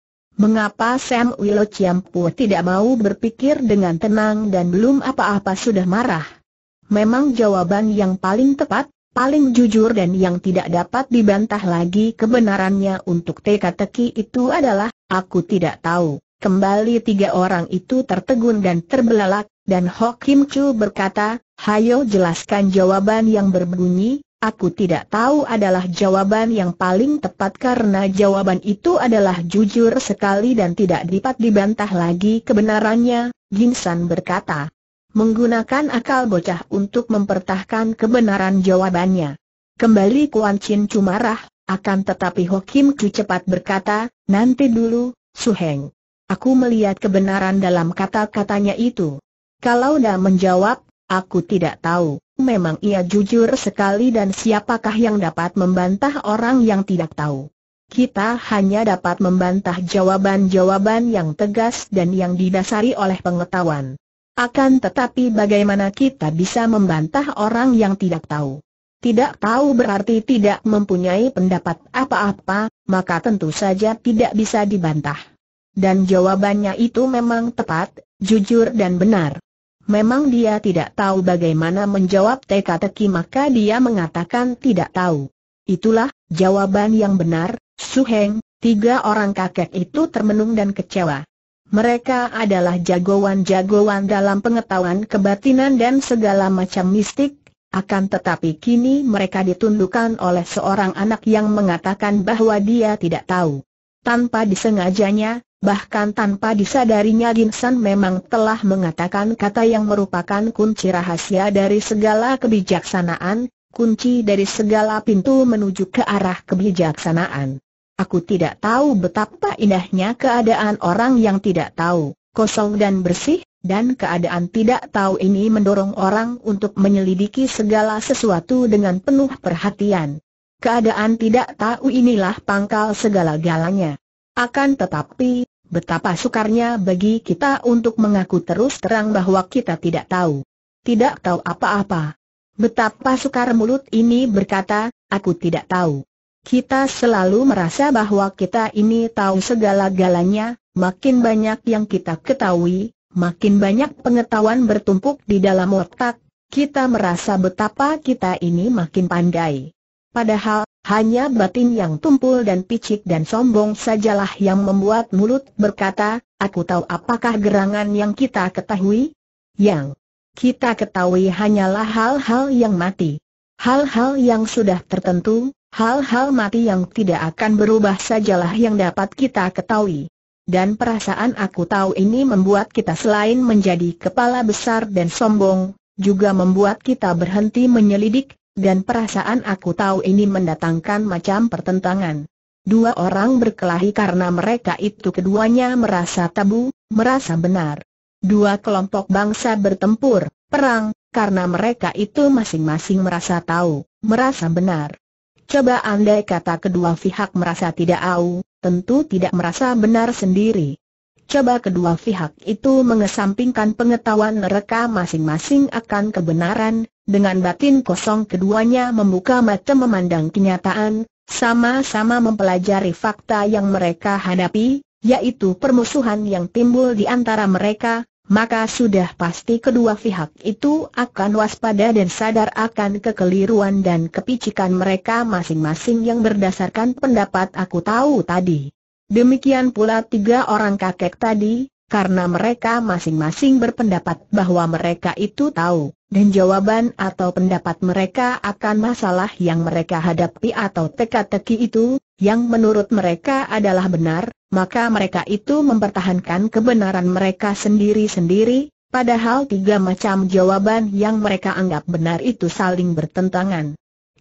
Mengapa Sam Wilo tidak mau berpikir dengan tenang dan belum apa-apa sudah marah? Memang jawaban yang paling tepat, paling jujur dan yang tidak dapat dibantah lagi kebenarannya untuk teka-teki itu adalah, aku tidak tahu. Kembali tiga orang itu tertegun dan terbelalak, dan Hok Kim Chu berkata, Hayo jelaskan jawaban yang berbunyi, Aku tidak tahu adalah jawaban yang paling tepat karena jawaban itu adalah jujur sekali dan tidak dapat dibantah lagi kebenarannya, Ginsan berkata. Menggunakan akal bocah untuk mempertahankan kebenaran jawabannya. Kembali Kuan Chin cumarah, akan tetapi Hokim Chu cepat berkata, nanti dulu, Suheng. Aku melihat kebenaran dalam kata-katanya itu. Kalau dah menjawab, aku tidak tahu. Memang ia jujur sekali dan siapakah yang dapat membantah orang yang tidak tahu? Kita hanya dapat membantah jawaban-jawaban yang tegas dan yang didasari oleh pengetahuan. Akan tetapi bagaimana kita bisa membantah orang yang tidak tahu? Tidak tahu berarti tidak mempunyai pendapat apa-apa, maka tentu saja tidak bisa dibantah. Dan jawabannya itu memang tepat, jujur dan benar. Memang dia tidak tahu bagaimana menjawab teka-teki maka dia mengatakan tidak tahu. Itulah jawaban yang benar, Suheng, tiga orang kakek itu termenung dan kecewa. Mereka adalah jagoan-jagoan dalam pengetahuan kebatinan dan segala macam mistik, akan tetapi kini mereka ditundukkan oleh seorang anak yang mengatakan bahwa dia tidak tahu tanpa disengajanya, bahkan tanpa disadarinya Ginsan memang telah mengatakan kata yang merupakan kunci rahasia dari segala kebijaksanaan, kunci dari segala pintu menuju ke arah kebijaksanaan. Aku tidak tahu betapa indahnya keadaan orang yang tidak tahu, kosong dan bersih, dan keadaan tidak tahu ini mendorong orang untuk menyelidiki segala sesuatu dengan penuh perhatian. Keadaan tidak tahu inilah pangkal segala-galanya. Akan tetapi, betapa sukarnya bagi kita untuk mengaku terus terang bahwa kita tidak tahu. Tidak tahu apa-apa. Betapa sukar mulut ini berkata, aku tidak tahu. Kita selalu merasa bahwa kita ini tahu segala-galanya, makin banyak yang kita ketahui, makin banyak pengetahuan bertumpuk di dalam otak, kita merasa betapa kita ini makin pandai. Padahal, hanya batin yang tumpul dan picik dan sombong sajalah yang membuat mulut berkata, aku tahu apakah gerangan yang kita ketahui? Yang kita ketahui hanyalah hal-hal yang mati. Hal-hal yang sudah tertentu, hal-hal mati yang tidak akan berubah sajalah yang dapat kita ketahui. Dan perasaan aku tahu ini membuat kita selain menjadi kepala besar dan sombong, juga membuat kita berhenti menyelidik, dan perasaan aku tahu ini mendatangkan macam pertentangan. Dua orang berkelahi karena mereka itu keduanya merasa tabu, merasa benar. Dua kelompok bangsa bertempur, perang, karena mereka itu masing-masing merasa tahu, merasa benar. Coba andai kata kedua pihak merasa tidak tahu, tentu tidak merasa benar sendiri. Coba kedua pihak itu mengesampingkan pengetahuan mereka masing-masing akan kebenaran, dengan batin kosong keduanya membuka mata memandang kenyataan, sama-sama mempelajari fakta yang mereka hadapi, yaitu permusuhan yang timbul di antara mereka, maka sudah pasti kedua pihak itu akan waspada dan sadar akan kekeliruan dan kepicikan mereka masing-masing yang berdasarkan pendapat aku tahu tadi. Demikian pula tiga orang kakek tadi, karena mereka masing-masing berpendapat bahwa mereka itu tahu, dan jawaban atau pendapat mereka akan masalah yang mereka hadapi atau teka-teki itu, yang menurut mereka adalah benar, maka mereka itu mempertahankan kebenaran mereka sendiri-sendiri, padahal tiga macam jawaban yang mereka anggap benar itu saling bertentangan.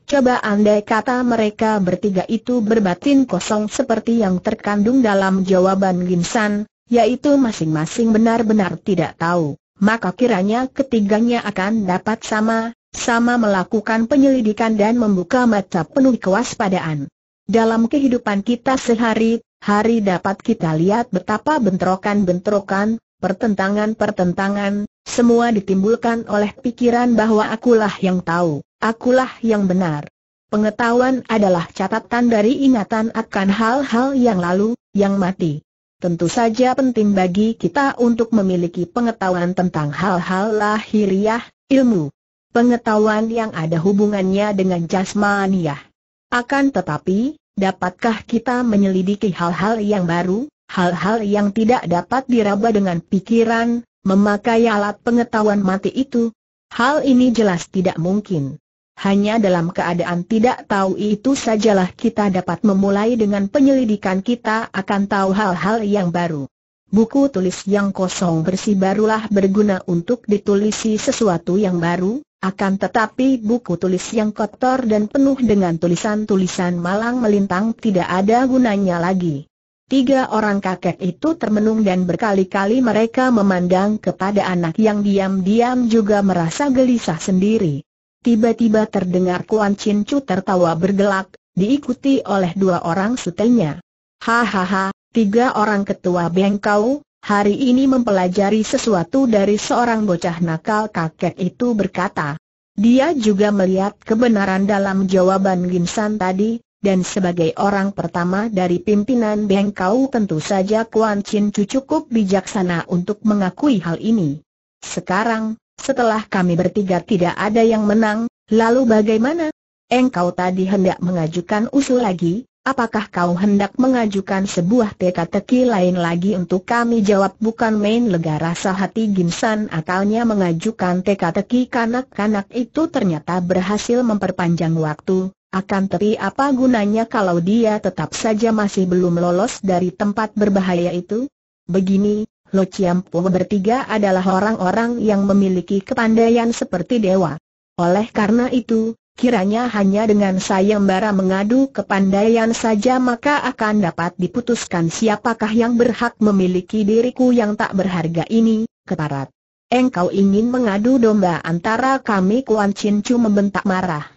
Coba andai kata mereka bertiga itu berbatin kosong seperti yang terkandung dalam jawaban Ginsan, yaitu masing-masing benar-benar tidak tahu, maka kiranya ketiganya akan dapat sama, sama melakukan penyelidikan dan membuka mata penuh kewaspadaan. Dalam kehidupan kita sehari, hari dapat kita lihat betapa bentrokan-bentrokan, pertentangan-pertentangan, semua ditimbulkan oleh pikiran bahwa akulah yang tahu. Akulah yang benar. Pengetahuan adalah catatan dari ingatan akan hal-hal yang lalu, yang mati. Tentu saja penting bagi kita untuk memiliki pengetahuan tentang hal-hal lahiriah, ilmu. Pengetahuan yang ada hubungannya dengan jasmaniah. Akan tetapi, dapatkah kita menyelidiki hal-hal yang baru, hal-hal yang tidak dapat diraba dengan pikiran, memakai alat pengetahuan mati itu? Hal ini jelas tidak mungkin. Hanya dalam keadaan tidak tahu itu sajalah kita dapat memulai dengan penyelidikan kita akan tahu hal-hal yang baru. Buku tulis yang kosong bersih barulah berguna untuk ditulisi sesuatu yang baru, akan tetapi buku tulis yang kotor dan penuh dengan tulisan-tulisan malang melintang tidak ada gunanya lagi. Tiga orang kakek itu termenung dan berkali-kali mereka memandang kepada anak yang diam-diam juga merasa gelisah sendiri. Tiba-tiba terdengar Kuan Chin Chu tertawa bergelak, diikuti oleh dua orang sutenya. Hahaha, tiga orang ketua bengkau, hari ini mempelajari sesuatu dari seorang bocah nakal kakek itu berkata. Dia juga melihat kebenaran dalam jawaban Ginsan tadi, dan sebagai orang pertama dari pimpinan Bengkau tentu saja Kuan Chin Chu cukup bijaksana untuk mengakui hal ini. Sekarang, setelah kami bertiga tidak ada yang menang, lalu bagaimana? Engkau tadi hendak mengajukan usul lagi, apakah kau hendak mengajukan sebuah teka-teki lain lagi untuk kami jawab bukan main lega rasa hati Gimsan akalnya mengajukan teka-teki kanak-kanak itu ternyata berhasil memperpanjang waktu, akan tapi apa gunanya kalau dia tetap saja masih belum lolos dari tempat berbahaya itu? Begini, Lo Chiam bertiga adalah orang-orang yang memiliki kepandaian seperti dewa. Oleh karena itu, kiranya hanya dengan sayembara mengadu kepandaian saja maka akan dapat diputuskan siapakah yang berhak memiliki diriku yang tak berharga ini, keparat. Engkau ingin mengadu domba antara kami Kuan Chin Chu membentak marah.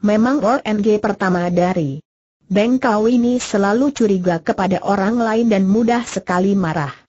Memang ONG pertama dari Bengkau ini selalu curiga kepada orang lain dan mudah sekali marah.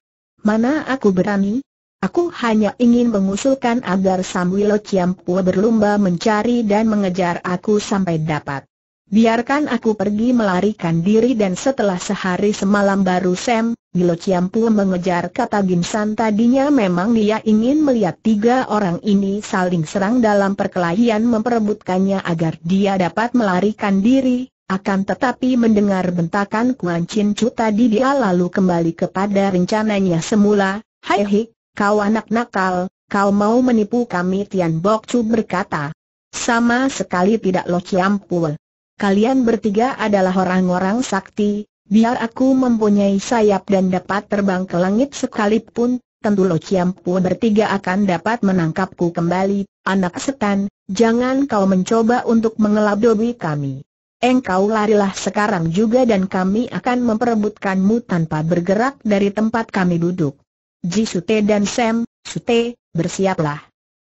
Mana aku berani? Aku hanya ingin mengusulkan agar Samuilo Ciampua berlomba mencari dan mengejar aku sampai dapat. Biarkan aku pergi melarikan diri dan setelah sehari semalam baru Sam, Milo Ciampua mengejar kata Gimsan tadinya memang dia ingin melihat tiga orang ini saling serang dalam perkelahian memperebutkannya agar dia dapat melarikan diri, akan tetapi mendengar bentakan Kuan Chin Chu tadi dia lalu kembali kepada rencananya semula, Hai Hik, kau anak nakal, kau mau menipu kami Tian Bok Chu berkata. Sama sekali tidak lo ciampul. Kalian bertiga adalah orang-orang sakti, biar aku mempunyai sayap dan dapat terbang ke langit sekalipun, tentu lo ciampul bertiga akan dapat menangkapku kembali, anak setan, jangan kau mencoba untuk mengelabui kami engkau larilah sekarang juga dan kami akan memperebutkanmu tanpa bergerak dari tempat kami duduk. Ji Sute dan Sam, Sute, bersiaplah.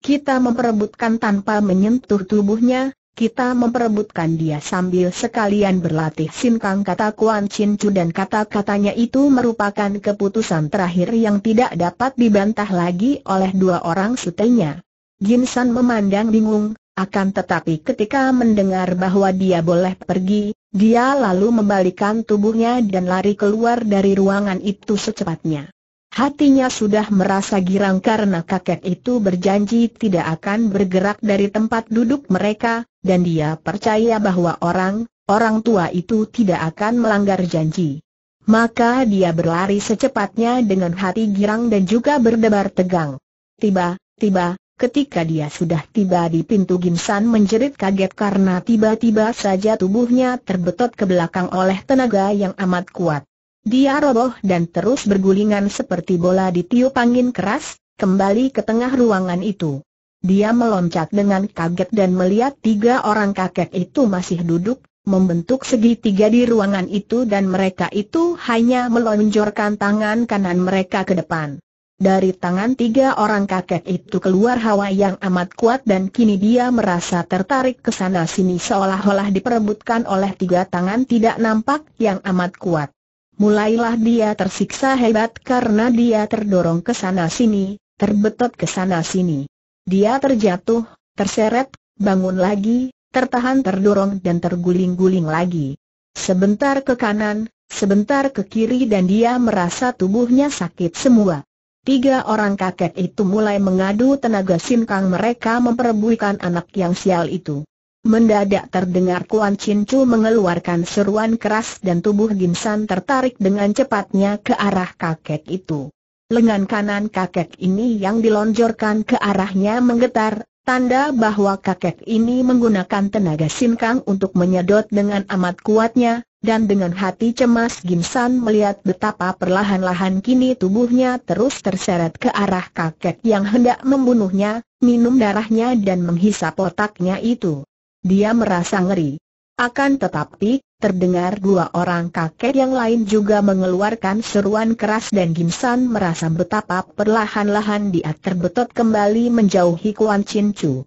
Kita memperebutkan tanpa menyentuh tubuhnya, kita memperebutkan dia sambil sekalian berlatih sinkang kata Kuan Chin Chu dan kata-katanya itu merupakan keputusan terakhir yang tidak dapat dibantah lagi oleh dua orang sutenya. Jin San memandang bingung, akan tetapi ketika mendengar bahwa dia boleh pergi, dia lalu membalikan tubuhnya dan lari keluar dari ruangan itu secepatnya. Hatinya sudah merasa girang karena kakek itu berjanji tidak akan bergerak dari tempat duduk mereka, dan dia percaya bahwa orang, orang tua itu tidak akan melanggar janji. Maka dia berlari secepatnya dengan hati girang dan juga berdebar tegang. Tiba-tiba, Ketika dia sudah tiba di pintu Ginsan menjerit kaget karena tiba-tiba saja tubuhnya terbetot ke belakang oleh tenaga yang amat kuat. Dia roboh dan terus bergulingan seperti bola di tiup angin keras, kembali ke tengah ruangan itu. Dia meloncat dengan kaget dan melihat tiga orang kakek itu masih duduk, membentuk segitiga di ruangan itu dan mereka itu hanya melonjorkan tangan kanan mereka ke depan. Dari tangan tiga orang kakek itu keluar hawa yang amat kuat dan kini dia merasa tertarik ke sana sini seolah-olah diperebutkan oleh tiga tangan tidak nampak yang amat kuat. Mulailah dia tersiksa hebat karena dia terdorong ke sana sini, terbetot ke sana sini. Dia terjatuh, terseret, bangun lagi, tertahan terdorong dan terguling-guling lagi. Sebentar ke kanan, sebentar ke kiri dan dia merasa tubuhnya sakit semua. Tiga orang kakek itu mulai mengadu tenaga sinkang mereka memperebuikan anak yang sial itu. Mendadak terdengar Kuan Chin Chu mengeluarkan seruan keras dan tubuh San tertarik dengan cepatnya ke arah kakek itu. Lengan kanan kakek ini yang dilonjorkan ke arahnya menggetar, tanda bahwa kakek ini menggunakan tenaga sinkang untuk menyedot dengan amat kuatnya, dan dengan hati cemas Gimsan melihat betapa perlahan-lahan kini tubuhnya terus terseret ke arah kakek yang hendak membunuhnya, minum darahnya dan menghisap otaknya itu. Dia merasa ngeri. Akan tetapi, terdengar dua orang kakek yang lain juga mengeluarkan seruan keras dan Gimsan merasa betapa perlahan-lahan dia terbetot kembali menjauhi Kuan Chin Chu.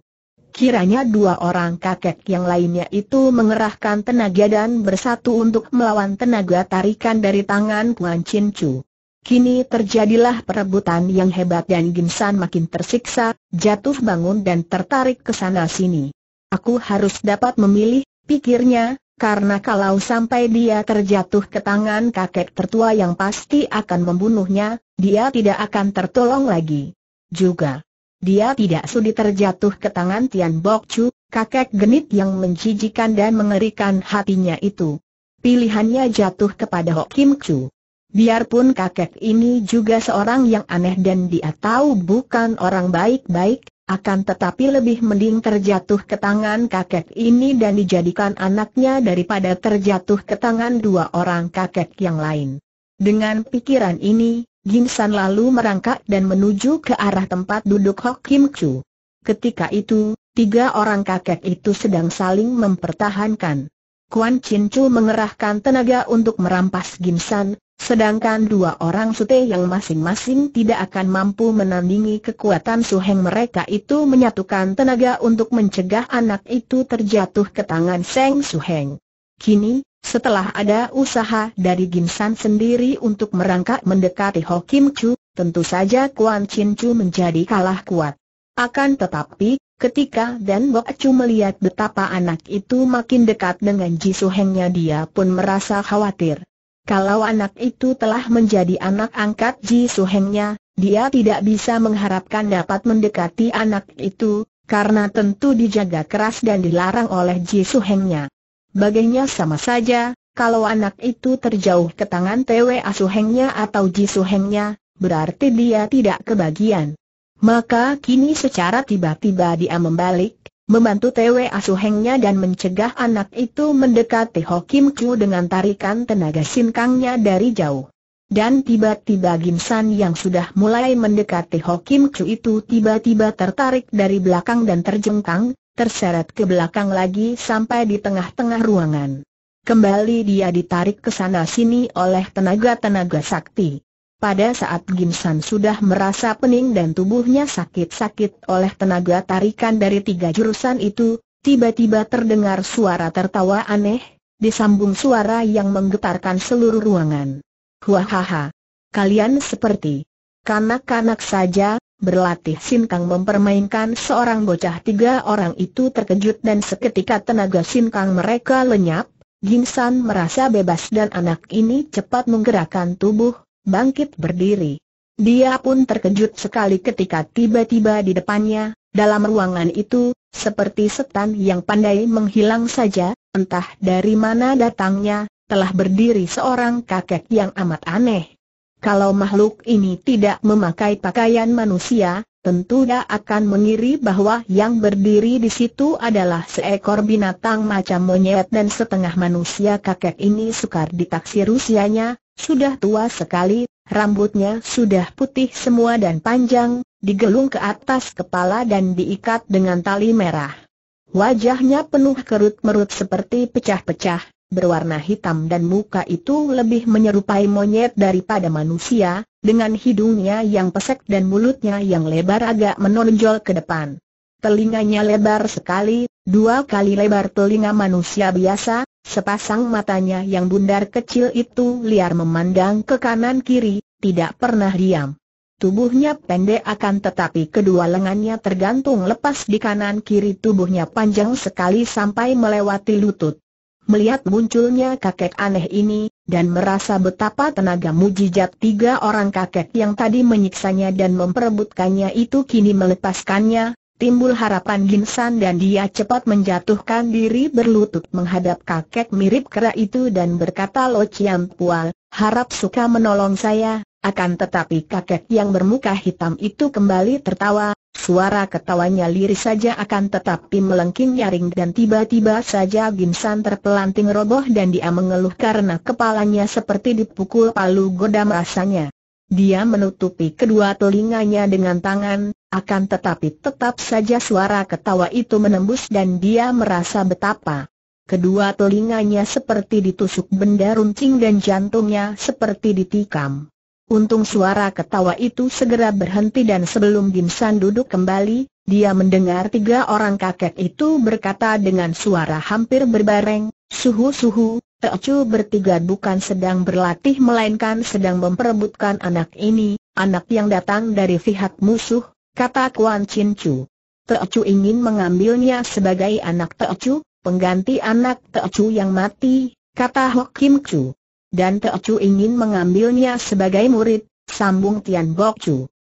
Kiranya dua orang kakek yang lainnya itu mengerahkan tenaga dan bersatu untuk melawan tenaga tarikan dari tangan Kuan Chin Chu. Kini terjadilah perebutan yang hebat dan Ginsan makin tersiksa, jatuh bangun dan tertarik ke sana sini. Aku harus dapat memilih, pikirnya, karena kalau sampai dia terjatuh ke tangan kakek tertua yang pasti akan membunuhnya, dia tidak akan tertolong lagi. Juga dia tidak sudi terjatuh ke tangan Tian Bok Chu, kakek genit yang menjijikan dan mengerikan hatinya itu. Pilihannya jatuh kepada Hok Kim Chu. Biarpun kakek ini juga seorang yang aneh dan dia tahu bukan orang baik-baik, akan tetapi lebih mending terjatuh ke tangan kakek ini dan dijadikan anaknya daripada terjatuh ke tangan dua orang kakek yang lain. Dengan pikiran ini, Jimsan lalu merangkak dan menuju ke arah tempat duduk Hok Kim Chu. Ketika itu, tiga orang kakek itu sedang saling mempertahankan. Kuan Chin Chu mengerahkan tenaga untuk merampas Gimsan, sedangkan dua orang sute yang masing-masing tidak akan mampu menandingi kekuatan suheng mereka itu menyatukan tenaga untuk mencegah anak itu terjatuh ke tangan Seng Suheng. Kini, setelah ada usaha dari Gimsan sendiri untuk merangkak mendekati Ho Kim Chu, tentu saja Kuan Chin Chu menjadi kalah kuat. Akan tetapi, ketika Dan Bok Chu melihat betapa anak itu makin dekat dengan Ji Hengnya dia pun merasa khawatir. Kalau anak itu telah menjadi anak angkat Ji Hengnya, dia tidak bisa mengharapkan dapat mendekati anak itu, karena tentu dijaga keras dan dilarang oleh Ji Hengnya. Bagainya sama saja, kalau anak itu terjauh ke tangan Twe Asuhengnya atau Jisuhengnya, berarti dia tidak kebagian. Maka kini secara tiba-tiba dia membalik, membantu Twe Asuhengnya dan mencegah anak itu mendekati Kim Chu dengan tarikan tenaga sinkangnya dari jauh. Dan tiba-tiba Gim San yang sudah mulai mendekati Kim Chu itu tiba-tiba tertarik dari belakang dan terjengkang, terseret ke belakang lagi sampai di tengah-tengah ruangan. Kembali dia ditarik ke sana-sini oleh tenaga-tenaga sakti. Pada saat Gimsan sudah merasa pening dan tubuhnya sakit-sakit oleh tenaga tarikan dari tiga jurusan itu, tiba-tiba terdengar suara tertawa aneh, disambung suara yang menggetarkan seluruh ruangan. Huahaha! Kalian seperti kanak-kanak saja, berlatih Sin Kang mempermainkan seorang bocah tiga orang itu terkejut dan seketika tenaga Sin Kang mereka lenyap, Ginsan merasa bebas dan anak ini cepat menggerakkan tubuh, bangkit berdiri. Dia pun terkejut sekali ketika tiba-tiba di depannya, dalam ruangan itu, seperti setan yang pandai menghilang saja, entah dari mana datangnya, telah berdiri seorang kakek yang amat aneh. Kalau makhluk ini tidak memakai pakaian manusia, tentu dia akan mengiri bahwa yang berdiri di situ adalah seekor binatang macam monyet dan setengah manusia kakek ini sukar ditaksir usianya, sudah tua sekali, rambutnya sudah putih semua dan panjang, digelung ke atas kepala dan diikat dengan tali merah. Wajahnya penuh kerut-merut seperti pecah-pecah, berwarna hitam dan muka itu lebih menyerupai monyet daripada manusia, dengan hidungnya yang pesek dan mulutnya yang lebar agak menonjol ke depan. Telinganya lebar sekali, dua kali lebar telinga manusia biasa, sepasang matanya yang bundar kecil itu liar memandang ke kanan kiri, tidak pernah diam. Tubuhnya pendek akan tetapi kedua lengannya tergantung lepas di kanan kiri tubuhnya panjang sekali sampai melewati lutut. Melihat munculnya kakek aneh ini, dan merasa betapa tenaga mujizat tiga orang kakek yang tadi menyiksanya dan memperebutkannya itu kini melepaskannya, timbul harapan Ginsan dan dia cepat menjatuhkan diri berlutut menghadap kakek mirip kera itu dan berkata Lo Chiang Pual, harap suka menolong saya, akan tetapi kakek yang bermuka hitam itu kembali tertawa, Suara ketawanya lirih saja akan tetapi melengking nyaring dan tiba-tiba saja Gimsan terpelanting roboh dan dia mengeluh karena kepalanya seperti dipukul palu godam rasanya. Dia menutupi kedua telinganya dengan tangan, akan tetapi tetap saja suara ketawa itu menembus dan dia merasa betapa. Kedua telinganya seperti ditusuk benda runcing dan jantungnya seperti ditikam. Untung suara ketawa itu segera berhenti dan sebelum San duduk kembali, dia mendengar tiga orang kakek itu berkata dengan suara hampir berbareng, Suhu-suhu, Teochu bertiga bukan sedang berlatih melainkan sedang memperebutkan anak ini, anak yang datang dari pihak musuh, kata Kuan Chin Chu. ingin mengambilnya sebagai anak Teochu, pengganti anak Teochu yang mati, kata Hok Kim Chu dan Teo Chu ingin mengambilnya sebagai murid, sambung Tian Bok Chu.